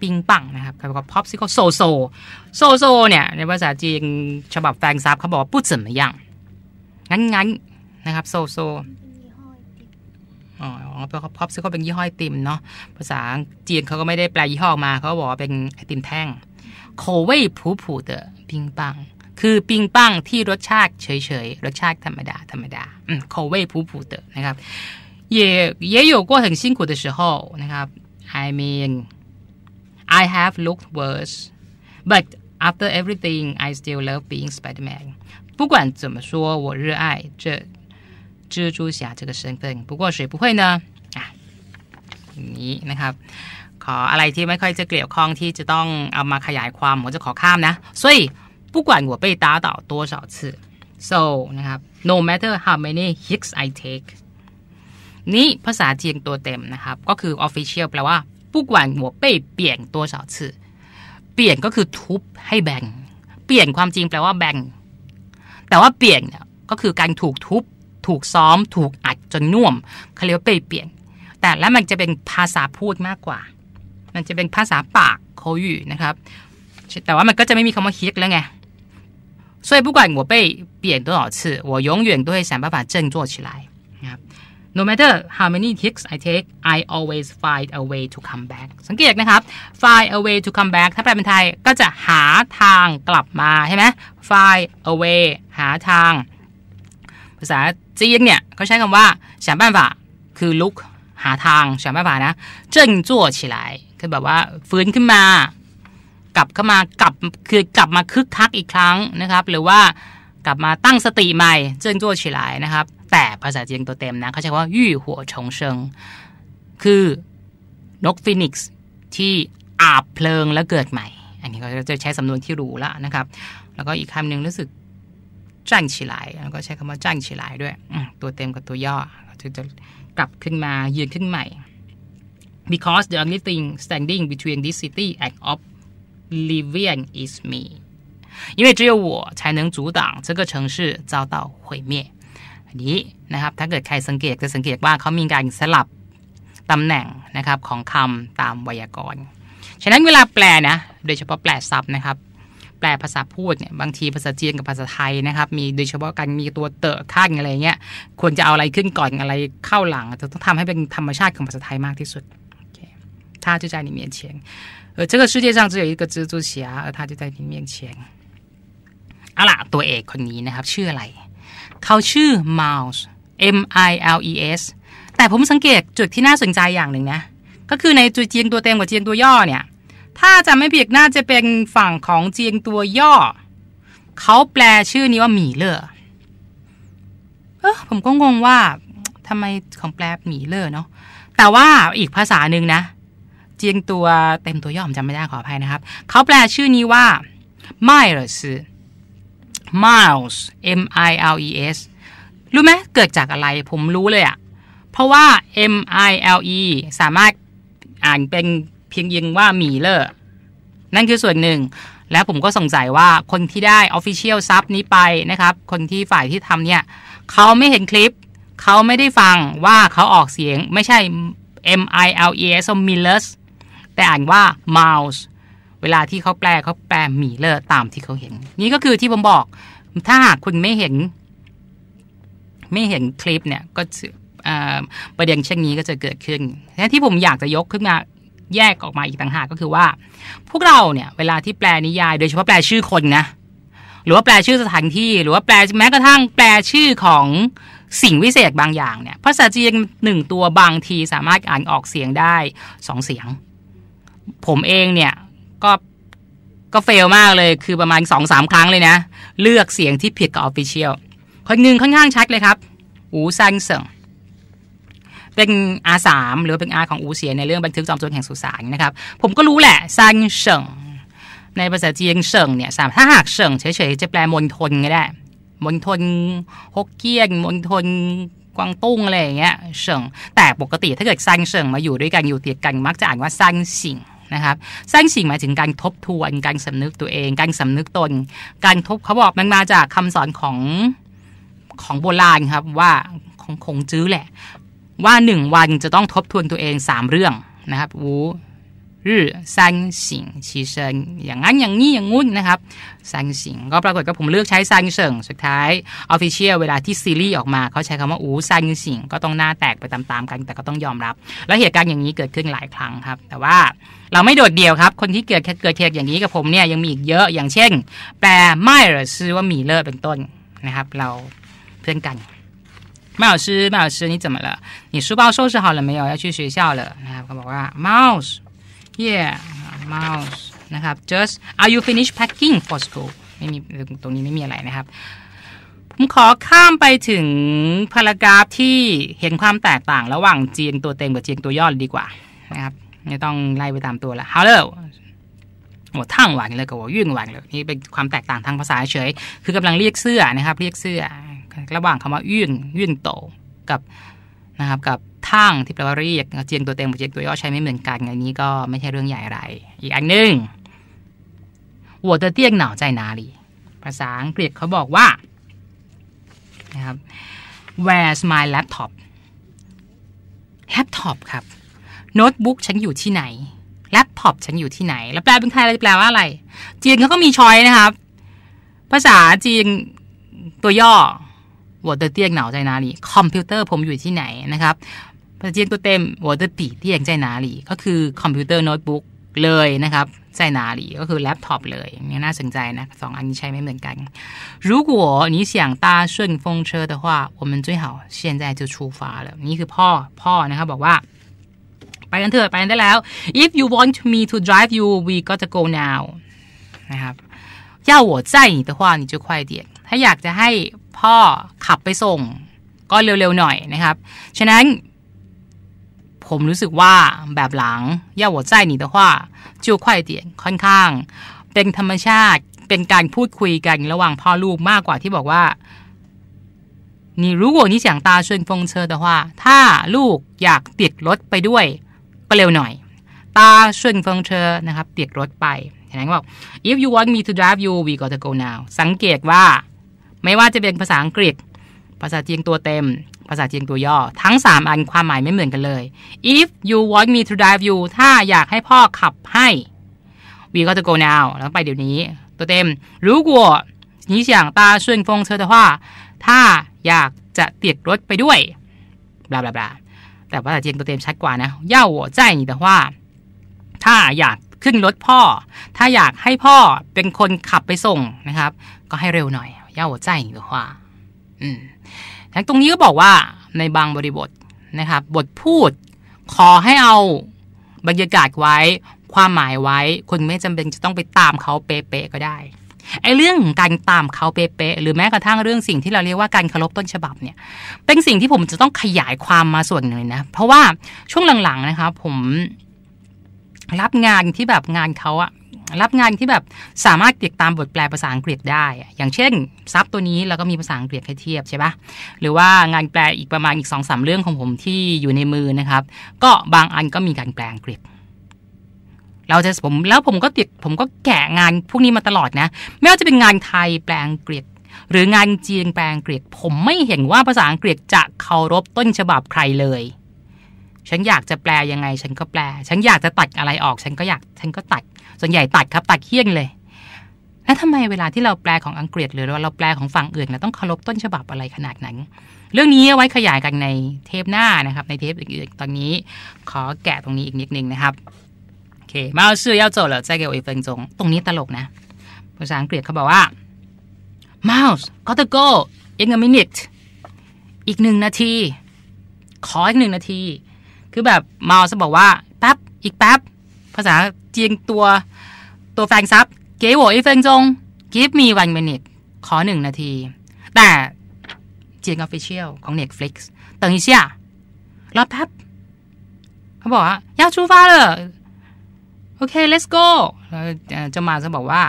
ปิงปังนะครับเขาบอก popsicle โซโซโซโซเนี่ย ในภาษาจีนฉบับแฟงซับเขาบอกว่าพูดเสมอยังงั้นงั้นนะครับโซโซอ๋อเพราะเขาปซึ่งก็เป็นยี่ห้อไอติมเนาะภาษาจีนเขาก็ไม่ได้แปลยี่ห้อมาเขาบอกว่าเป็นไอติมแท่งโคเว่ยผู้ผูเดอปิงปังคือปิงปังที่รสชาติเฉยๆรสชาติธรรมดาธรรมดาโคเว่ยผูผูเดอนะครับ也也有过很辛苦的时候นะครับ I mean I have looked worse but after everything I still love being Spider-Man 不管怎么说我热爱这蜘蛛侠这个身份。不过谁不会呢？啊，นี้นะครับขออะไรที่ไม่ค่อยจะเกี่ยวข้องที่จะต้องเอามาขยายความผมจะขอข้ามนะ所以不管我被打倒多少次 so นะครับ no matter how many hits I take นี่ภาษาจีนตัวเต็มนะครับก็คือ official แปลว่าผู้กวนหัวเป้เปลี่ยนตัวเฉาชื่อเปลี่ยนก็คือทุบให้แบ่งเปลี่ยนความจริงแปลว่าแบ่งแต่ว่าเปลี่ยนเนี่ยก็คือการถูกทุบถูกซ้อมถูกอัดจนน่วมเขาเรียกว่าเปลี่ยน แต่แล้วมันจะเป็นภาษาพูดมากกว่า มันจะเป็นภาษาปากเขาอยู่นะครับแต่ว่ามันก็จะไม่มีคำว่าฮิกแล้วไง所以不管我被贬多少次，我永远都会想办法振作起来。No matter how many hits I take, I always find a way to come back. สังเกตนะครับ find a way to come back ถ้าแปลเป็นไทยก็จะหาทางกลับมาใช่ไหม find a way หาทางภาษาจีนเนี่ยเขาใช้คำว่าฉ办บ้านฝาคือลุกหาทางฉ办บ้านฝานะเจิ้งจั่วฉีไหลคือแบบว่าฟื้นขึ้นมากลับเข้ามากลับคือกลับมาคึกคักอีกครั้งนะครับหรือว่ากลับมาตั้งสติใหม่เจิ้งจั่วฉีไหลนะครับแต่ภาษาจีนตัวเต็มนะเขาใช้ว่ายู่หัวชงเชิงคือนกฟินิกซ์ที่อาบเพลิงแล้วเกิดใหม่อันนี้เขาจะใช้สำนวนที่รู้แล้วนะครับแล้วก็อีกคำหนึ่งรู้สึกจ้งฉีหลแล้วก็ใช้คำว่าจ้งฉีหลด้วยตัวเต็มกับตัวย่อจะจะกลับขึ้นมายืนขึ้นใหม่ because the only thing standing between this city and of l i v i n n is me 因为只有我才能阻挡这个城市遭到毁灭นนี้นะครับ ถ้าเกิดใครสังเกตจะสังเกตว่าเขามีการสลับตำแหน่งนะครับของคำตามไวยากรณ์ ฉะนั้นเวลาแปลนะโดยเฉพาะแปลซับนะครับแปลภาษาพูดเนี่ยบางทีภาษาจีนกับภาษาไทยนะครับมีโดยเฉพาะการมีตัวเตอะข้างอะไรเงี้ยควรจะเอาอะไรขึ้นก่อนอะไรเข้าหลังจะต้องทำให้เป็นธรรมชาติของภาษาไทยมากที่สุด它就在你面前，呃，这个世界上只有一个蜘蛛侠，而他就在你面前。เอาล่ะตัวเอกคนนี้นะครับชื่ออะไรเขาชื่อ Miles M I L E S แต่ผมสังเกตจุดที่น่าสนใจอย่างหนึ่งนะก็คือในจุวเจียงตัวเต็มกับเจียงตัวย่อเนี่ยถ้าจะไม่ผิดน่าจะเป็นฝั่งของเจียงตัวย่อ เขาแปลชื่อนี้ว่าหมีเลอเออผมก็งงว่าทำไมของแปลหมีเล่อเนาะแต่ว่าอีกภาษาหนึ่งนะ เจียงตัวเต็มตัวย่อมจำไม่ได้ขออภัยนะครับ เขาแปลชื่อนี้ว่า miles miles m i l e s รู้ไหม เกิดจากอะไรผมรู้เลยอะเพราะว่า m i l e สามารถอ่านเป็นเพียงยิงว่ามีเลอร์นั่นคือส่วนหนึ่ง และผมก็สงสัยว่าคนที่ได้ออฟฟิเชียลซับนี้ไปนะครับ คนที่ฝ่ายที่ทำเนี่ยเขาไม่เห็นคลิป เขาไม่ได้ฟังว่าเขาออกเสียงไม่ใช่ M I L E S m i l l e r s แต่อ่านว่า mouse เวลาที่เขาแปลเขาแปลมีเลอร์ตามที่เขาเห็น นี่ก็คือที่ผมบอกถ้าหากคุณไม่เห็น ไม่เห็นคลิปเนี่ยก็ประเด็นเช่นนี้ก็จะเกิดขึ้นแที่ผมอยากจะยกขึ้นมาแยกออกมาอีกต่างหากก็คือว่า พวกเราเนี่ย เวลาที่แปลนิยาย โดยเฉพาะแปลชื่อคนนะ หรือว่าแปลชื่อสถานที่ หรือว่าแปลแม้กระทั่งแปลชื่อของสิ่งวิเศษบางอย่างเนี่ยภาษาจีนหนึ่งตัวบางทีสามารถอ่านออกเสียงได้สองเสียง ผมเองเนี่ยก็ก็เฟลมากเลยคือประมาณสองสามครั้งเลยนะ เลือกเสียงที่ผิดกับออฟฟิเชียลคนหนึ่งค่อนข้างชัดเลยครับอูซังเซิงเป็นอาสามหรือเป็นอาของอูเสียในเรื่องบันทึกจอมโจรแห่งสุสานนะครับ ผมก็รู้แหละซางเฉิงในภาษาจีนเฉิงเนี่ยสามถ้าหากเฉิงเฉยๆจะแปลมณฑลก็ได้มณฑลฮกเกี้ยนมณฑลกวางตุ้งอะไรอย่างเงี้ยเฉิง แต่ปกติถ้าเกิดซางเฉิงมาอยู่ด้วยกันอยู่ติดกันมักจะอ่านว่าซางสิงนะครับซางสิงหมายถึงการทบทวนการสำนึกตัวเอง การสำนึกตน การทบเขาบอกมันมาจากคำสอนของของโบราณครับว่าของคงจื้อแหละว่า 1 วันจะต้องทบทวนตัวเอง 3 เรื่อง นะครับ วูรื้อซังสิงชีเชิงอย่างนั้นอย่างนี้อย่างงุ้นนะครับซังสิง ก็ปรากฏก็ผมเลือกใช้ซังเชิงสุดท้ายออฟฟิเชียลเวลาที่ซีรีส์ออกมา เขาใช้คำว่าอูซังสิง ก็ต้องหน้าแตกไปตาม ๆ กันแต่ก็ต้องยอมรับ และเหตุการณ์อย่างนี้เกิดขึ้นหลายครั้งครับ แต่ว่าเราไม่โดดเดี่ยวครับ คนที่เกิดเกิดเหตุอย่างนี้กับผมเนี่ยยังมีอีกเยอะ อย่างเช่น แปลไม่หรือชื่อว่ามีเลอร์เป็นต้นนะครับเราเพื่อนกัน麦老师，麦老师，你怎么了？你书包收拾好了没有？要去学校了นะครับบอกว่า mouse yeah mouse นะครับ just are you finished packing for school ไม่มีตรงนี้ไม่มีอะไรนะครับผมขอข้ามไปถึงพารากราฟที่เห็นความแตกต่างระหว่างจีนตัวเต็มกับจีนตัวย่อดีกว่านะครับไม่ต้องไล่ไปตามตัวละ hello หอ้ทั้งหวานเลยกับว่ายื่นหวานเลยนี่เป็นความแตกต่างทางภาษาเฉย คือกำลังเรียกเสื้อนะครับเรียกเสื้อระหว่างคำว่ายื่นยื่นโตกับ นะครับ กับทั้งที่แปลว่าเรียก เจียงตัวเต็มกับเจียงตัวย่อใช้ไม่เหมือนกันอานนี้ก็ไม่ใช่เรื่องใหญ่อะไร อีกอันหนึ่งหัวเตี้ยงหนาวใจนาลีภาษาอังกฤษเขาบอกว่านะครับ where's my laptop laptop ครับโน้ตบุ๊กฉันอยู่ที่ไหนแล็ปท็อปฉันอยู่ที่ไหน แล้วแปลเป็นไทยเราจะแปลว่าอะไร จีนเขาก็มีช้อยนะครับ ภาษาจีนตัวย่อ我的电脑在哪里คอมพิวเตอร์ผมอยู่ที่ไหนนะครับภาษาจีนตัวเต็ม我的笔电在哪里ก็คือคอมพิวเตอร์โน้ตบุ๊กเลยนะครับใจนาลีก็คือแล็ปท็อปเลยนี่น่าสนใจนะสองอันนี้ใช้ไม่เหมือนกัน如果你想搭顺风车的话我们最好现在就出发了นี่คือพ่อพ่อนะครับบอกว่าไปกันเถอะไปกันได้แล้ว if you want me to drive you we got to go now นะครับ要我载你的话你就快点ถ้าอยากจะให้พ่อขับไปส่ง ก็เร็วๆ หน่อยนะครับ ฉะนั้น ผมรู้สึกว่าแบบหลังย่าหัวใจนีแต่ว่าจูคว่เตียค่อนข้างเป็นธรรมชาติเป็นการพูดคุยกัน ระหว่างพ่อลูกมากกว่าที่บอกว่านี่รู้ว่านี่เสียงตาชวนฟงเชอแต่ว่า ถ้าลูกอยากติดรถไปด้วยก็เร็วหน่อย ตาชวนฟงเชอนะครับติดรถไป ฉะนั้นบอก if you want me to drive you we gotta go now สังเกตว่าไม่ว่าจะเป็นภาษาอังกฤษ ภาษาจีนตัวเต็ม ภาษาจีนตัวย่อ ทั้ง 3 อันความหมายไม่เหมือนกันเลย if you want me to drive you ถ้าอยากให้พ่อขับให้ we got to go now แล้วไปเดี๋ยวนี้ตัวเต็มรู้กว你想搭顺风车的话ถ้าอยากจะเตียกรถไปด้วยบลาบลาบลาแต่ภาษาจีนตัวเต็มชัดกว่านะย่าวใจนี่แต่ว่า ถ้าอยากขึ้นรถพ่อ ถ้าอยากให้พ่อเป็นคนขับไปส่งนะครับ ก็ให้เร็วหน่อย要我载你的话อืมแล้ตรงนี้ก็บอกว่า ในบางบริบทนะครับ บทพูด ขอให้เอาบรรยากาศไว้ความหมายไว้คุณไม่จำเป็นจะต้องไปตามเขาเป๊ะๆก็ได้ไอ้เรื่องการตามเขาเป๊ะๆหรือแม้กระทั่งเรื่องสิ่งที่เราเรียกว่าการเคารพต้นฉบับเนี่ย เป็นสิ่งที่ผมจะต้องขยายความมาส่วนหนึ่งนะ เพราะว่าช่วงหลังๆนะคะผมรับงานที่แบบงานเขาอะรับงานที่แบบสามารถเิดตามบทแปลภาษาอังกฤษได้ อย่างเช่นซับตัวนี้เราก็มีภาษาอังกฤษให้เทียบใช่ปะหรือว่างานแปลอีกประมาณอีกสองสามเรื่องของผมที่อยู่ในมือนะครับ ก็บางอันก็มีการแปลอังกฤษ เราจะผมแล้วผมก็ติด ผมก็แกะงานพวกนี้มาตลอดนะ ไม่ว่าจะเป็นงานไทยแปลอังกฤษ หรืองานจีนแปลอังกฤษ ผมไม่เห็นว่าภาษาอังกฤษจะเคารพต้นฉบับใครเลยฉันอยากจะแปลยังไงฉันก็แปล ฉันอยากจะตัดอะไรออกฉันก็อยาก ฉันก็ตัด ส่วนใหญ่ตัดครับ ตัดเฮี้ยงเลย แล้วทำไมเวลาที่เราแปลของอังกฤษหรือเราแปลของฝั่งอื่นเราต้องเคารพต้นฉบับอะไรขนาดนั้น เรื่องนี้ไว้ขยายกันในเทปหน้านะครับ ในเทปอื่นๆตอนนี้ ขอแกะตรงนี้อีกนิดนึงนะครับโอเคมาเอชื่อย่อโจแล้วใจเกี่ยวอีเฟิงจงตรงนี้ตลกนะ ภาษาอังกฤษเขาบอกว่า mouse gotta go in a minute อีกหนึ่งนาทีขออีกหนึ่งนาทีคือแบบเมาสบอกว่าแป๊บอีกแป๊บภาษาจียงตัวตัวแฟงซับเก๋โวอีเฟิงจง give me one minute ขอหนึ่งนาที แต่จียงออฟฟิเชียลของ Netflix ตังอีเชียรอแป๊บเขาบอกว่าอยากชูฟ้าเลยโอเค let's go แล้วจะมาจะบอกว่า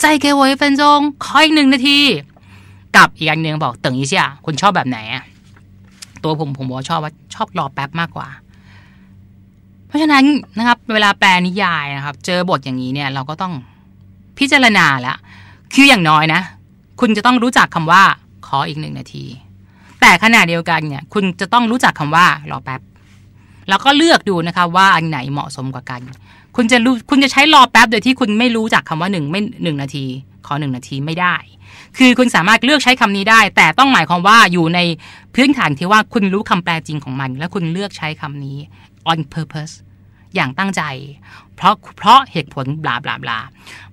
ใจเก๋โวอีเฟิงจงขออีกหนึ่งนาทีกับอีกอันหนึ่งบอกตังอีเชียคุณชอบแบบไหนอะตัวผมผมว่าชอบว่าชอบรอแป๊บมากกว่า เพราะฉะนั้นนะครับ เวลาแปลนิยายนะครับ เจอบทอย่างนี้เนี่ย เราก็ต้องพิจารณาละคืออย่างน้อยนะ คุณจะต้องรู้จักคำว่า ขออีกหนึ่งนาที แต่ขณะเดียวกันเนี่ย คุณจะต้องรู้จักคำว่ารอแป๊บแล้วก็เลือกดูนะคะว่าอันไหนเหมาะสมกว่ากัน คุณจะรู้คุณจะใช้รอแป๊บโดยที่คุณไม่รู้จักคำว่าหนึ่งไม่หนึ่งนาที ขอหนึ่งนาทีไม่ได้คือคุณสามารถเลือกใช้คำนี้ได้ แต่ต้องหมายความว่าอยู่ในพื้นฐานที่ว่าคุณรู้คำแปลจริงของมัน และคุณเลือกใช้คำนี้ on purpose อย่างตั้งใจเพราะเพราะเหตุผลบลาบลาบลา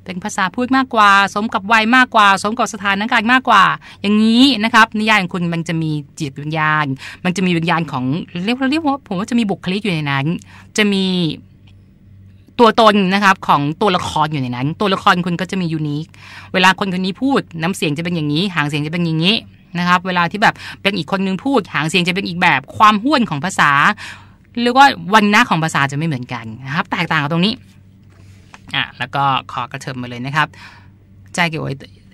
เป็นภาษาพูดมากกว่า สมกับวัยมากกว่า สมกับสถานการณ์มากกว่าอย่างนี้นะครับนิยายของคุณมันจะมีจิตวิญญาณ มันจะมีวิญญาณของเรียกว่าเรียกว่าผมว่าจะมีบุคลิกอยู่ในนั้น จะมีตัวตนนะครับของตัวละครอยู่ในนั้น ตัวละคร คุณก็จะมียูนิคเวลาคนคนนี้พูดน้ำเสียงจะเป็นอย่างนี้ หางเสียงจะเป็นอย่างนี้นะครับ เวลาที่แบบเป็นอีกคนนึงพูดหางเสียงจะเป็นอีกแบบความห้วนของภาษา หรือกว่าวันน้าของภาษาจะไม่เหมือนกันนะครับ แตกต่างกับตรงนี้อ่ะแล้วก็ขอกระเถิบมาเลยนะครับใจเกี่ยวั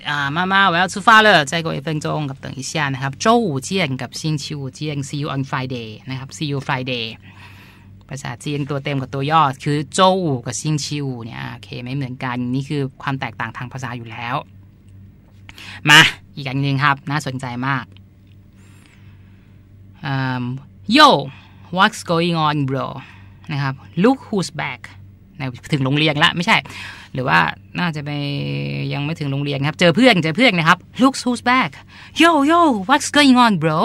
อ่ามามา我要出发了再给我一分钟กับ等一下นะครับ周五见กับ星期五见 see you on Friday นะครับ see you Friday ภาษาจีนตัวเต็มกับตัวย่อคือ โจวูกับ ซิงชิวเนี่ยโอเคไม่เหมือนกันนี่คือความแตกต่างทางภาษาอยู่แล้ว มาอีกอันหนึ่งครับ น่าสนใจมากโย่ what's going on bro นะครับ look who's back ถึงโรงเรียนละไม่ใช่ หรือว่าน่าจะไปยังไม่ถึงโรงเรียนครับ เจอเพื่อนเจอเพื่อนนะครับ look who's back yo yo what's going on bro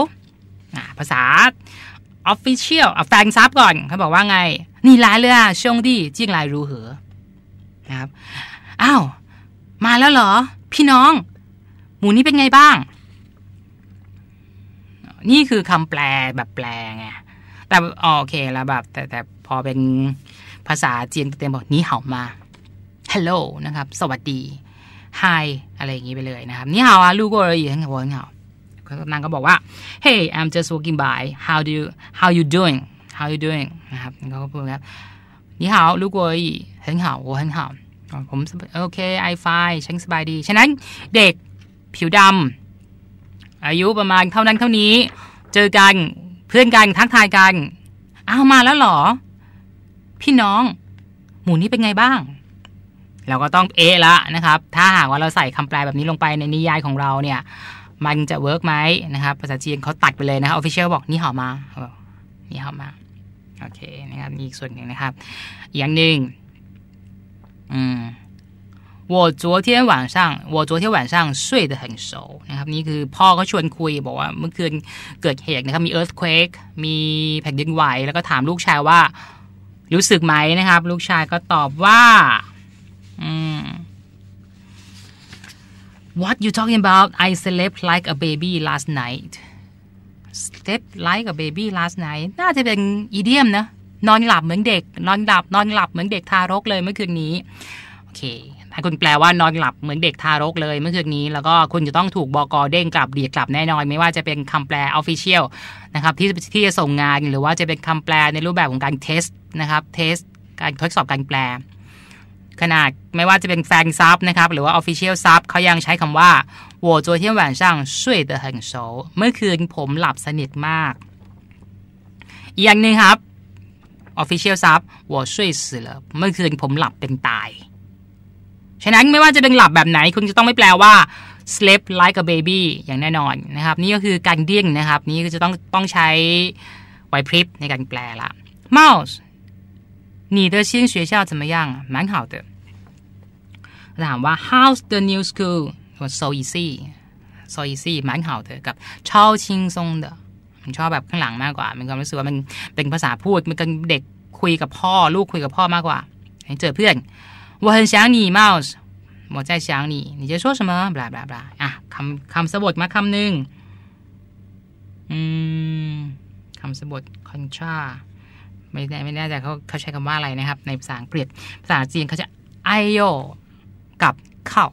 ภาษาออฟฟิเชีเอาแฟนซับก่อนเขาบอกว่าไง นี่ร้ายเรือช่วงดีจิ้งลายรู้เหอนะครับอ้าวมาแล้วเหรอ พี่น้อง หมูนี้เป็นไงบ้าง นี่คือคำแปลแบบแปลไง แต่ โอเคแล้วแบบ แต่แต่พอเป็นภาษาจีนเต็มบอก นี่เหามาฮัลโหลนะครับ สวัสดีไฮอะไรอย่างนี้ไปเลยนะครับ นี่เหาอาลูกกเลยยังหัวเหานางก็บอกว่า hey I'm just walking by how do you how you doing how you doing นะครับเขาก็พูดครับนี่หาวลูกเวยเห็าโอ้เห็นหาผมโอเคไอไฟฉันสบายดี ฉะนั้นเด็กผิวดำอายุประมาณเท่านั้นเท่านี้ เจอกันเพื่อนกันทักทายกัน เอ้ามาแล้วหรอ พี่น้อง หมูนี่เป็นไงบ้าง เราก็ต้องเอะละนะครับ ถ้าหากว่าเราใส่คำแปลแบบนี้ลงไปในนิยายของเราเนี่ยมันจะเวิร์กไหมนะครับ ภาษาจีนเขาตัดไปเลยนะครับออฟฟิเชียลบอก นี่หอมาบอกนี่หอมา โอเคนะครับีอีกส่วนหนึ่งนะครับ อย่างหนึ่งอืม我昨天晚上我昨天晚上睡得很熟นะครับนี่คือพ่อเขาชวนคุยบอกว่า เมื่อคืนเกิดเหตุนะครับ มี earthquake มีแผ่นดินไหว แล้วก็ถามลูกชายว่า รู้สึกไหมนะครับ ลูกชายก็ตอบว่า อืม What you talking about I slept like a baby last night slept like a baby last night น่าจะเป็นอีเดียมนะ นอนหลับเหมือนเด็ก นอนหลับ นอนหลับเหมือนเด็กทารกเลยเมื่อคืนนี้ โอเคถ้าคุณแปลว่า นอนหลับเหมือนเด็กทารกเลยเมื่อคืนนี้ แล้วก็คุณจะต้องถูกบอกอเด้งกลับเดียกลับแน่นอน ไม่ว่าจะเป็นคำแปลออฟฟิเชียลนะครับที่ที่จะส่งงานหรือว่าจะเป็นคำแปลในรูปแบบของการเทสนะครับเทสการทดสอบการแปลขนาดไม่ว่าจะเป็นแฟนซับนะครับหรือว่าออฟฟิเชียลซับเขายังใช้คำว่า我昨天晚上睡得很熟เมื่อคืนผมหลับสนิทมาก อย่างหนึ่งครับออฟฟิเชียลซับ我睡死了เมื่อคืนผมหลับเป็นตาย ฉะนั้นไม่ว่าจะเป็นหลับแบบไหนคุณจะต้องไม่แปลว่า sleep like a baby อย่างแน่นอนนะครับ นี่ก็คือการเดี้ยงนะครับนี่ก็จะต้องต้องใช้ไหวพริบในการแปลละ mouse 你的新学校怎么样？蛮好的。ถามว่า how's the new school 我 so easy so easy 蛮好的กับ超轻松的ผมชอบแบบข้างหลังมากกว่ามันความรู้สึกว่ามันเป็นภาษาพูดมันกันเด็กคุยกับพ่อลูกคุยกับพ่อมากกว่าเจอเพื่อน我很想你 mouse 我在想你你在说什么 blah blah blah อ่ะคำคำสะบดมาคำหนึ่งอืมคำสะบท contra ไม่แน่ไม่แน่ใจเขาเขาใช้คำว่าอะไรนะครับ ในภาษาอังกฤษภาษาจีนเขาจะไอโยกับเข้า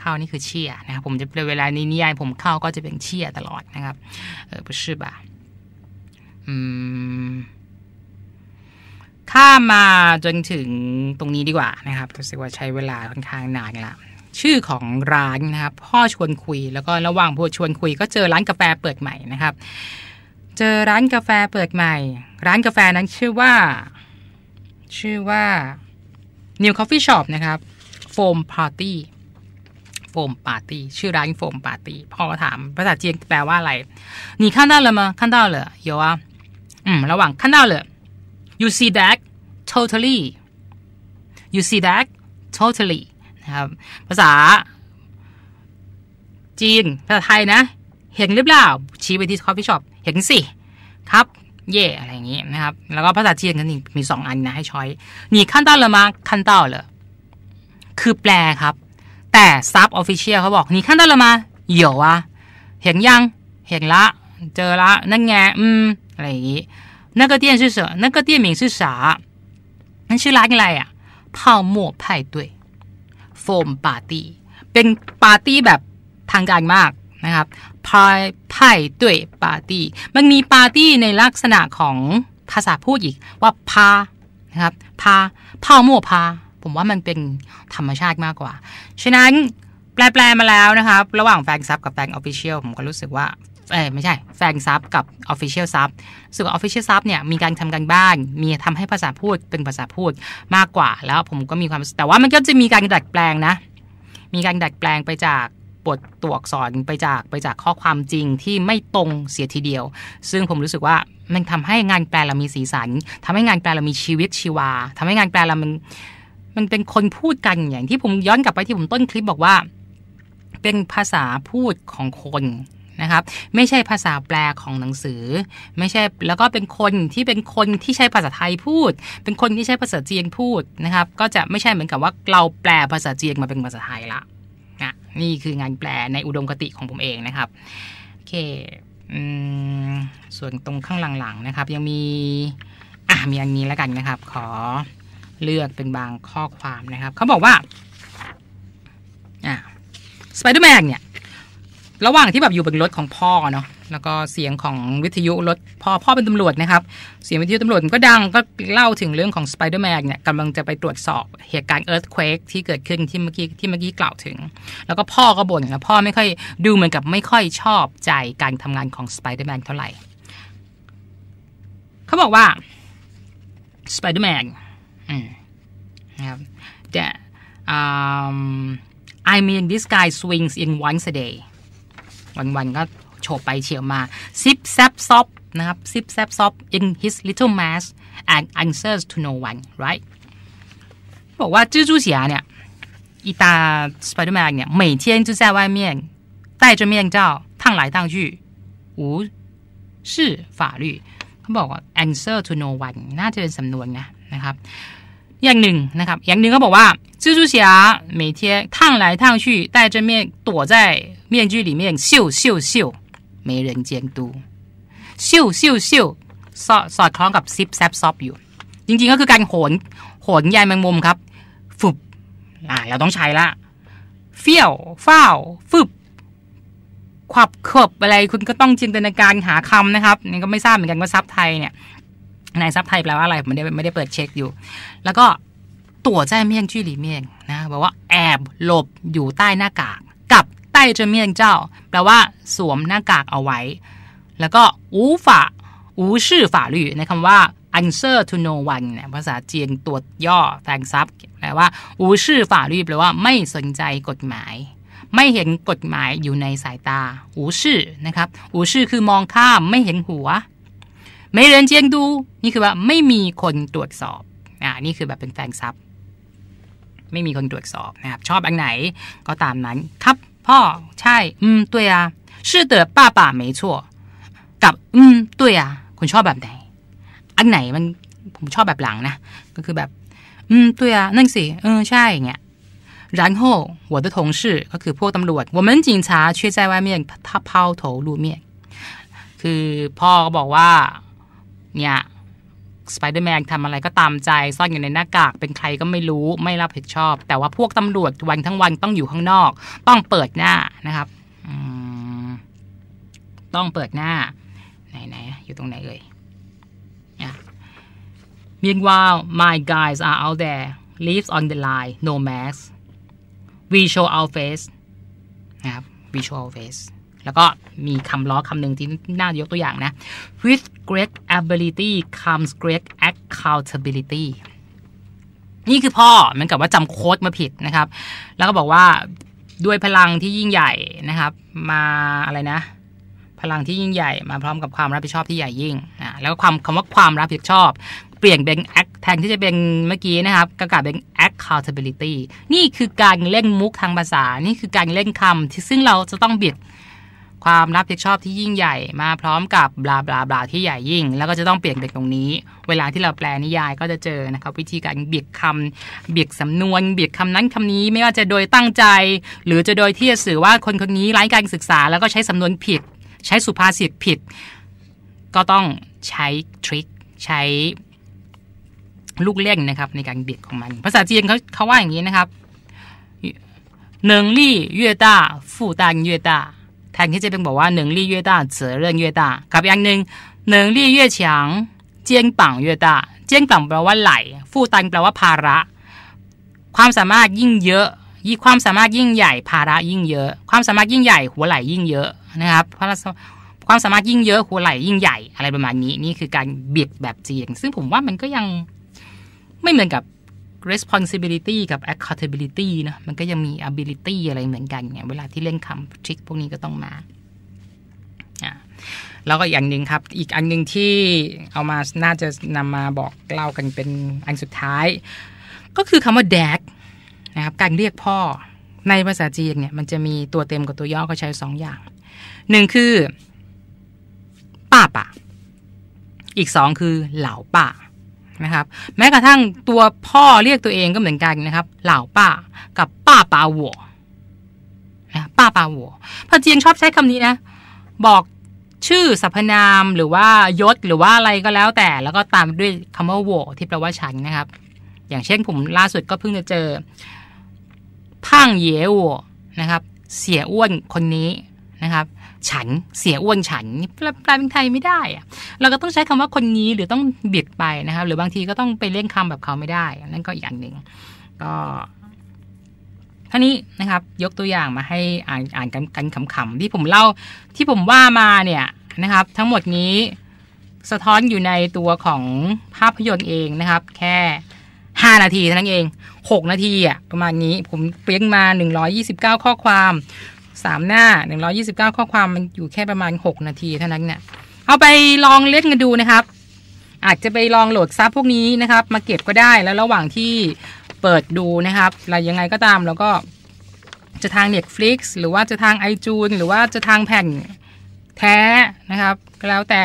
เข้านี่คือเชี่ยนะครับ ผมจะเวลานี้นิยายผมเข้าก็จะเป็นเชี่ยตลอดนะครับ เออ不是吧อืมข้ามาจนถึงตรงนี้ดีกว่านะครับรู้สึกว่าใช้เวลาค่อนข้างนานละ ชื่อของร้านนะครับ พ่อชวนคุย แล้วก็ระหว่างพ่อชวนคุย ก็เจอร้านกาแฟเปิดใหม่นะครับเจอร้านกาแฟเปิดใหม่ ร้านกาแฟนั้นชื่อว่า ชื่อว่า New Coffee Shop นะครับ Foam Party Foam Party ชื่อร้าน Foam Party พ่อถาม ภาษาจีนแปลว่าอะไร你看到了吗看到了有啊อืม ระหว่าง看到了 you see that totally you see that totally นะครับภาษา จีนภาษาไทยนะเห็นหรือเปล่าชี้ไปที่คอฟฟี่ช็อปเห็นสิครับเย่อะไรอย่างนี้นะครับ แล้วก็ภาษาจีนกันมีสองอันนะให้ช้อยนี่ขั้นต้นละมาขั้นต้นเลยคือแปลครับ แต่ซับออฟฟิเชียลเขาบอกนี่ขั้นต้นละมาเหี่ยวอะเห็นยังเห็นละ เจอละ นั่นไงอืมอะไรอย่างนี้那个店是什？那个店名是啥？นชื่อร้านอะไรอ่ะ泡沫派对 foam party เป็นปาร์ตี้แบบทางการมากนะครับพายพ่ด้วยปาร์ตี้มันมีปาร์ตี้ในลักษณะของภาษาพูดอีก ว่าพา นะครับ พาเ่าโมพา ผมว่ามันเป็นธรรมชาติมากกว่า ฉะนั้นแปลมาแล้วนะครับ ระหว่างแฟนซับกับแฟนออฟฟิเชียล ผมก็รู้สึกว่าเออไม่ใช่ แฟนซับกับออฟฟิเชียลซับส่วนออฟฟิเชียลซับเนี่ยมีการทำกันบ้านมีทำให้ภาษาพูดเป็นภาษาพูดมากกว่า แล้วผมก็มีความ แต่ว่ามันก็จะมีการดัดแปลงนะ มีการดัดแปลงไปจากบทตัวอักษรไปจากไปจากข้อความจริงที่ไม่ตรงเสียทีเดียว ซึ่งผมรู้สึกว่ามันทำให้งานแปลเรามีสีสันทำให้งานแปลเรามีชีวิตชีวา ทำให้งานแปลเรามัน มันเป็นคนพูดกันอย่างที่ผมย้อนกลับไปที่ผมต้นคลิปบอกว่า เป็นภาษาพูดของคนนะครับ ไม่ใช่ภาษาแปลของหนังสือ ไม่ใช่แล้วก็เป็นคนที่เป็นคนที่ใช้ภาษาไทยพูด เป็นคนที่ใช้ภาษาจีนพูดนะครับ ก็จะไม่ใช่เหมือนกับว่าเราแปลภาษาจีนมาเป็นภาษาไทยละนี่คืองานแปลในอุดมคติของผมเองนะครับ โอเค ส่วนตรงข้างหลังๆนะครับ ยังมี อ่ะมีอันนี้แล้วกันนะครับ ขอเลือกเป็นบางข้อความนะครับเขาบอกว่า อ่ะสไปเดอร์แมนเนี่ยระหว่างที่แบบอยู่บนรถของพ่อเนาะแล้วก็เสียงของวิทยุรถพ่อพ่อเป็นตำรวจนะครับ เสียงวิทยุตำรวจก็ดังก็เล่าถึงเรื่องของสไปเดอร์แมนเนี่ยกำลังจะไปตรวจสอบเหตุการณ์เอิร์ธเควกที่เกิดขึ้นที่เมื่อกี้ที่เมื่อกี้กล่าวถึง แล้วก็พ่อก็บ่นนะพ่อไม่ค่อยดูเหมือนกับไม่ค่อยชอบใจการทำงานของสไปเดอร์แมนเท่าไหร่เขาบอกว่าสไปเดอร์แมนนะครับแอ่ I'm a n this guy swings in once a day วันๆก็โฉบไปเฉียวมาซิปแซบซอบนะครับซิปแซบซอบ in his little mask and answers to no one right บอกว่าจืจูเสียเนี่ยอีตาสไปเดอร์แมนเนี่ย每天就在外面戴着面罩烫来烫去无视法律เขาบอกว่า answer to no one น่าจะเป็นสำนวนนะนะครับอย่างหนึ่งนะครับอย่างหนึ่งเขาบอกว่าซซููเ蜘蛛侠每天烫来烫去戴着面躲在面具里面秀秀秀没人监督秀秀秀สอดสอดคล้องกับซิปแซบซอบอยู่ จริงๆ ก็คือการโหนโหนยายแมงมุมครับฟึบอ่าเราต้องใช้ละเฟี้ยวฝ้าวฟึบขับขบอะไรคุณก็ต้องจินตนาการหาคำนะครับนี่ก็ไม่ทราบเหมือนกันว่าซับไทยเนี่ยนายซับไทยแปลว่าอะไรผมไม่ได้ไม่ได้เปิดเช็คอยู่ แล้วก็ ตัวแจ้เมี่ยงชื่อหลีเมี่ยงนะบอกว่าแอบหลบอยู่ใต้หน้ากาก กับใต้เจ้เมี่ยงเจ้า แปลว่าสวมหน้ากากเอาไว้ แล้วก็ อูฝ่า อูชื่อฝ่าลือในคำว่า answer to no one เนี่ยภาษาจีนตัวย่อแทงซับแปลว่า อูชื่อฝ่าลือแปลว่าไม่สนใจกฎหมาย ไม่เห็นกฎหมายอยู่ในสายตาอูชื่อนะครับอูชื่อคือมองข้ามไม่เห็นหัวไม่เรียนเจียงดู นี่คือว่าไม่มีคนตรวจสอบ อ่านี่คือแบบเป็นแฟนซับไม่มีคนตรวจสอบนะครับชอบอันไหน ก็ตามนั้น ครับพ่อ ใช่ อืม ตัวอ่ะชื่อเต๋อป้าป่าไม่ชั่วกับ อืม ตัวอ่ะคุณชอบแบบไหน อันไหนมันผมชอบแบบหลังนะก็คือแบบ อืม ตัวอ่ะนั่นสิเออใช่อย่างเงี้ย然后我的同事ก็คือพวกตำรวจ我们警察却在外面他抛头露面คือพ่อก็บอกว่าเนี่ยสไปเดอร์แมนทำอะไรก็ตามใจซ่อนอยู่ในหน้ากากเป็นใครก็ไม่รู้ ไม่รับผิดชอบ แต่ว่าพวกตำรวจวันทั้งวันต้องอยู่ข้างนอก ต้องเปิดหน้านะครับ ต้องเปิดหน้าไหนๆ อยู่ตรงไหนเลย Meanwhile my guys are out there leaves on the line no mask we show our face นะครับ we show our face แล้วก็มีคำล้อคำหนึ่งที่น่ายกตัวอย่างนะ with great ability comes great accountability นี่คือพ่อเหมือนกับว่าจำโค้ดมาผิดนะครับ แล้วก็บอกว่าด้วยพลังที่ยิ่งใหญ่นะครับ มาอะไรนะ พลังที่ยิ่งใหญ่มาพร้อมกับความรับผิดชอบที่ใหญ่ยิ่งนะแล้วก็ความคำว่าความรับผิดชอบ เปลี่ยนเป็น act แทนที่จะเป็นเมื่อกี้นะครับก็กลายเป็น accountability นี่คือการเล่นมุกทางภาษา นี่คือการเล่นคำที่ซึ่งเราจะต้องบิดความรับผิดชอบที่ยิ่งใหญ่มาพร้อมกับบลาบลาบลาที่ใหญ่ยิ่ง แล้วก็จะต้องเปลี่ยนเด็กตรงนี้ เวลาที่เราแปลนิยายก็จะเจอนะครับ วิธีการเบียดคำเบียดสำนวน เบียดคำนั้นคำนี้ไม่ว่าจะโดยตั้งใจ หรือจะโดยที่จะสื่อว่าคนคนนี้ไร้การศึกษาแล้วก็ใช้สำนวนผิด ใช้สุภาษิตผิด ก็ต้องใช้ทริคใช้ลูกเล่นนะครับในการเบียดของมันภาษาจีนเขาเขาว่าอย่างนี้นะครับหนึ่งลี่ย่่ย่แทนที่จะเป็นบอกว่า หนึ่งลี่越大责任越大กับอย่างหนึ่ง หนึ่งลี่越强เจียงปัง越大เจียงปังแปลว่าไหลฟู่ตันแปลว่าภาระ ความสามารถยิ่งเยอะ ยิ่งความสามารถยิ่งใหญ่ภาระยิ่งเยอะ ความสามารถยิ่งใหญ่หัวไหลยิ่งเยอะ นะครับเพราะความสามารถยิ่งเยอะหัวไหลยิ่งใหญ่ อะไรประมาณนี้ นี่คือการเบียดแบบเจียงซึ่งผมว่ามันก็ยังไม่เหมือนกับ responsibility กับ accountability นะมันก็ยังมี ability อะไรเหมือนกันเนี่ยเวลาที่เล่นคำทริคพวกนี้ก็ต้องมา แล้วก็อย่างหนึ่งครับ อีกอันหนึ่งที่เอามา น่าจะนำมาบอกเล่ากันเป็นอันสุดท้าย ก็คือคำว่า dad นะครับ การเรียกพ่อในภาษาจีนเนี่ย มันจะมีตัวเต็มกับตัวย่อก็ใช้สองอย่าง หนึ่งคือ ป้าป่าอีกสองคือเหล่าป่านะครับแม้กระทั่งตัวพ่อเรียกตัวเองก็เหมือนกันนะครับเหล่าป้า กับป้าปาวัวนะป้าปาวัวพอเจียงชอบใช้คำนี้นะ บอกชื่อสรรพนามหรือว่ายศ หรือว่าอะไรก็แล้วแต่ แล้วก็ตามด้วยคำว่าโวที่แปลว่าฉันนะครับ อย่างเช่นผมล่าสุดก็เพิ่งจะเจอพังเยวัวนะครับ เสียอ้วนคนนี้นะครับฉันเสียอ้วนฉันแปลเป็นไทยไม่ได้อะเราก็ต้องใช้คำว่าคนนี้หรือต้องเบียดไปนะคะหรือบางทีก็ต้องไปเล่นคำแบบเขาไม่ได้นั่นก็อีกอันหนึ่งก็ท่านี้นะครับ ยกตัวอย่างมาให้อ่านอ่านกันกันขำๆที่ผมเล่าที่ผมว่ามาเนี่ยนะครับ ทั้งหมดนี้สะท้อนอยู่ในตัวของภาพยนตร์เองนะครับ แค่ 5 นาทีเท่านั้นเอง 6 นาทีอ่ะประมาณนี้ ผมเปียงมา 129ข้อความสามหน้าหนึ่่งร้อยีสิบเก้าข้อความมันอยู่แค่ประมาณหกนาทีเท่านั้นเนี่ยเอาไปลองเล่นกันดูนะครับ อาจจะไปลองโหลดซับพวกนี้นะครับมาเก็บก็ได้แล้วระหว่างที่เปิดดูนะครับอะไรยังไงก็ตามแล้วก็จะทาง Netflix หรือว่าจะทาง iTunes หรือว่าจะทางแผ่นแท้นะครับก็แล้วแต่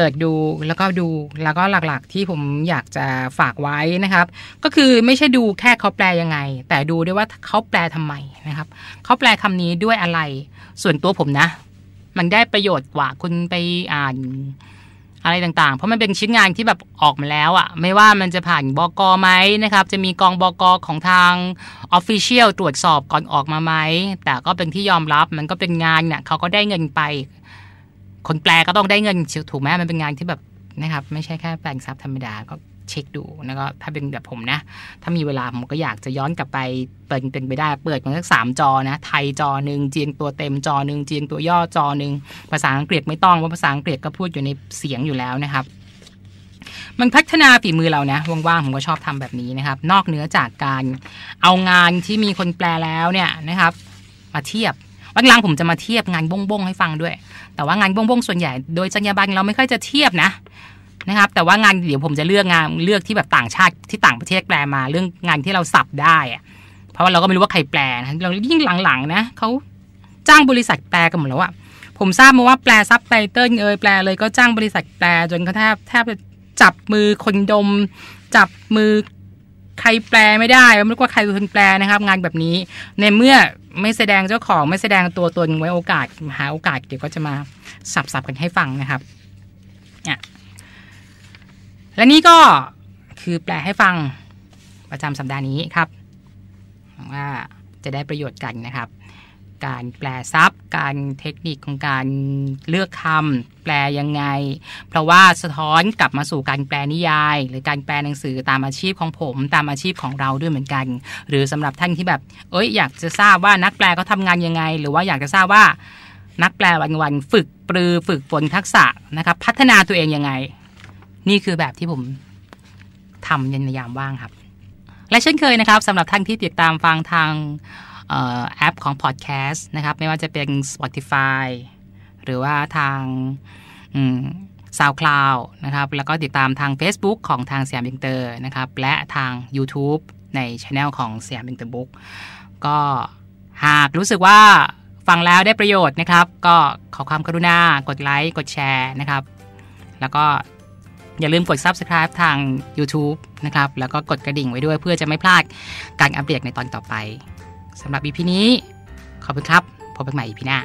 เปิดดูแล้วก็ดูแล้วก็หลักๆ ที่ผมอยากจะฝากไว้นะครับ ก็คือไม่ใช่ดูแค่เขาแปลยังไง แต่ดูด้วยว่าเขาแปลทำไมนะครับเขาแปลคำนี้ด้วยอะไร ส่วนตัวผมนะ มันได้ประโยชน์กว่าคุณไปอ่านอะไรต่างๆ เพราะมันเป็นชิ้นงานที่แบบออกมาแล้วอะ่ะไม่ว่ามันจะผ่านบกไหมนะครับจะมีกองบกของทางออฟฟิเชียลตรวจสอบก่อนออกมาไหมแต่ก็เป็นที่ยอมรับมันก็เป็นงานเนี่ยเขาก็ได้เงินไปคนแปลก็ต้องได้เงินถูกไหมมันเป็นงานที่แบบนะครับ ไม่ใช่แค่แปลงซับธรรมดา ก็เช็คดูแล้วก็ถ้าเป็นแบบผมนะ ถ้ามีเวลาผมก็อยากจะย้อนกลับไปเปิดเป็นไปได้เปิดมันสักสามจอนะ ไทยจอหนึ่งจีนตัวเต็มจอหนึ่งจีน ตัวย่อจอหนึ่งภาษาอังกฤษไม่ต้องเพราะภาษาอังกฤษก็พูดอยู่ในเสียงอยู่แล้วนะครับ มันพัฒนาฝีมือเรานะว่างๆผมก็ชอบทำแบบนี้นะครับ นอกเหนือจากการเอางานที่มีคนแปลแล้วเนี่ยนะครับ มาเทียบวันหลังผมจะมาเทียบงานบ้งๆให้ฟังด้วยแต่ว่างานบงบงส่วนใหญ่โดยจรรยาบรรณเราไม่ค่อยจะเทียบนะ นะครับ แต่ว่างานเดี๋ยวผมจะเลือกงานเลือกที่แบบต่างชาติที่ต่างประเทศแปลมาเรื่องงานที่เราสับได้อะเพราะว่าเราก็ไม่รู้ว่าใครแปลนะเรายิ่งหลังๆนะเขาจ้างบริษัทแปลกันหมดแล้วอะผมทราบมาว่าแปลซับไตเติลเอยแปลเลย ก็จ้างบริษัทแปลจนเขาแทบแทบจะจับมือคนดมจับมือใครแปลไม่ได้ไม่รู้ว่าใครเป็นคนแปลนะครับ งานแบบนี้ในเมื่อไม่แสดงเจ้าของไม่แสดงตัวตนไว้โอกาส หาโอกาสเดี๋ยวก็จะมาสับๆกันให้ฟังนะครับเนี่ยและนี่ก็คือแปลให้ฟังประจำสัปดาห์นี้ครับ ว่าจะได้ประโยชน์กันนะครับการแปลซับการเทคนิคของการเลือกคำ แปลยังไงเพราะว่าสะท้อนกลับมาสู่การแปลนิยาย หรือการแปลหนังสือตามอาชีพของผม ตามอาชีพของเราด้วยเหมือนกัน หรือสำหรับท่านที่แบบ เอ้ยอยากจะทราบว่านักแปลเขาทางานยังไง หรือว่าอยากจะทราบว่า นักแปลวันๆฝึกปรือฝึกฝนทักษะนะครับ พัฒนาตัวเองยังไง นี่คือแบบที่ผมทำยันยามว่างครับ และเช่นเคยนะครับสำหรับท่านที่ติดตามฟังทางแอปของพอดแคสต์นะครับ ไม่ว่าจะเป็น Spotify หรือว่าทางซาวคลาวนะครับ แล้วก็ติดตามทาง Facebook ของทางเสียมบิงเตอร์นะครับ และทาง YouTube ในช anel ของเสียมบิงเตอร์บุ๊กก็หากรู้สึกว่าฟังแล้วได้ประโยชน์นะครับ ก็ขอความกรุณากดไลค์กดแชร์นะครับ แล้วก็อย่าลืมกด Subscribe ทาง YouTube นะครับ แล้วก็กดกระดิ่งไว้ด้วยเพื่อจะไม่พลาดการอัปเดตในตอนต่อไปสำหรับอีพีนี้ ขอบคุณครับ พบกันใหม่อีพีหน้า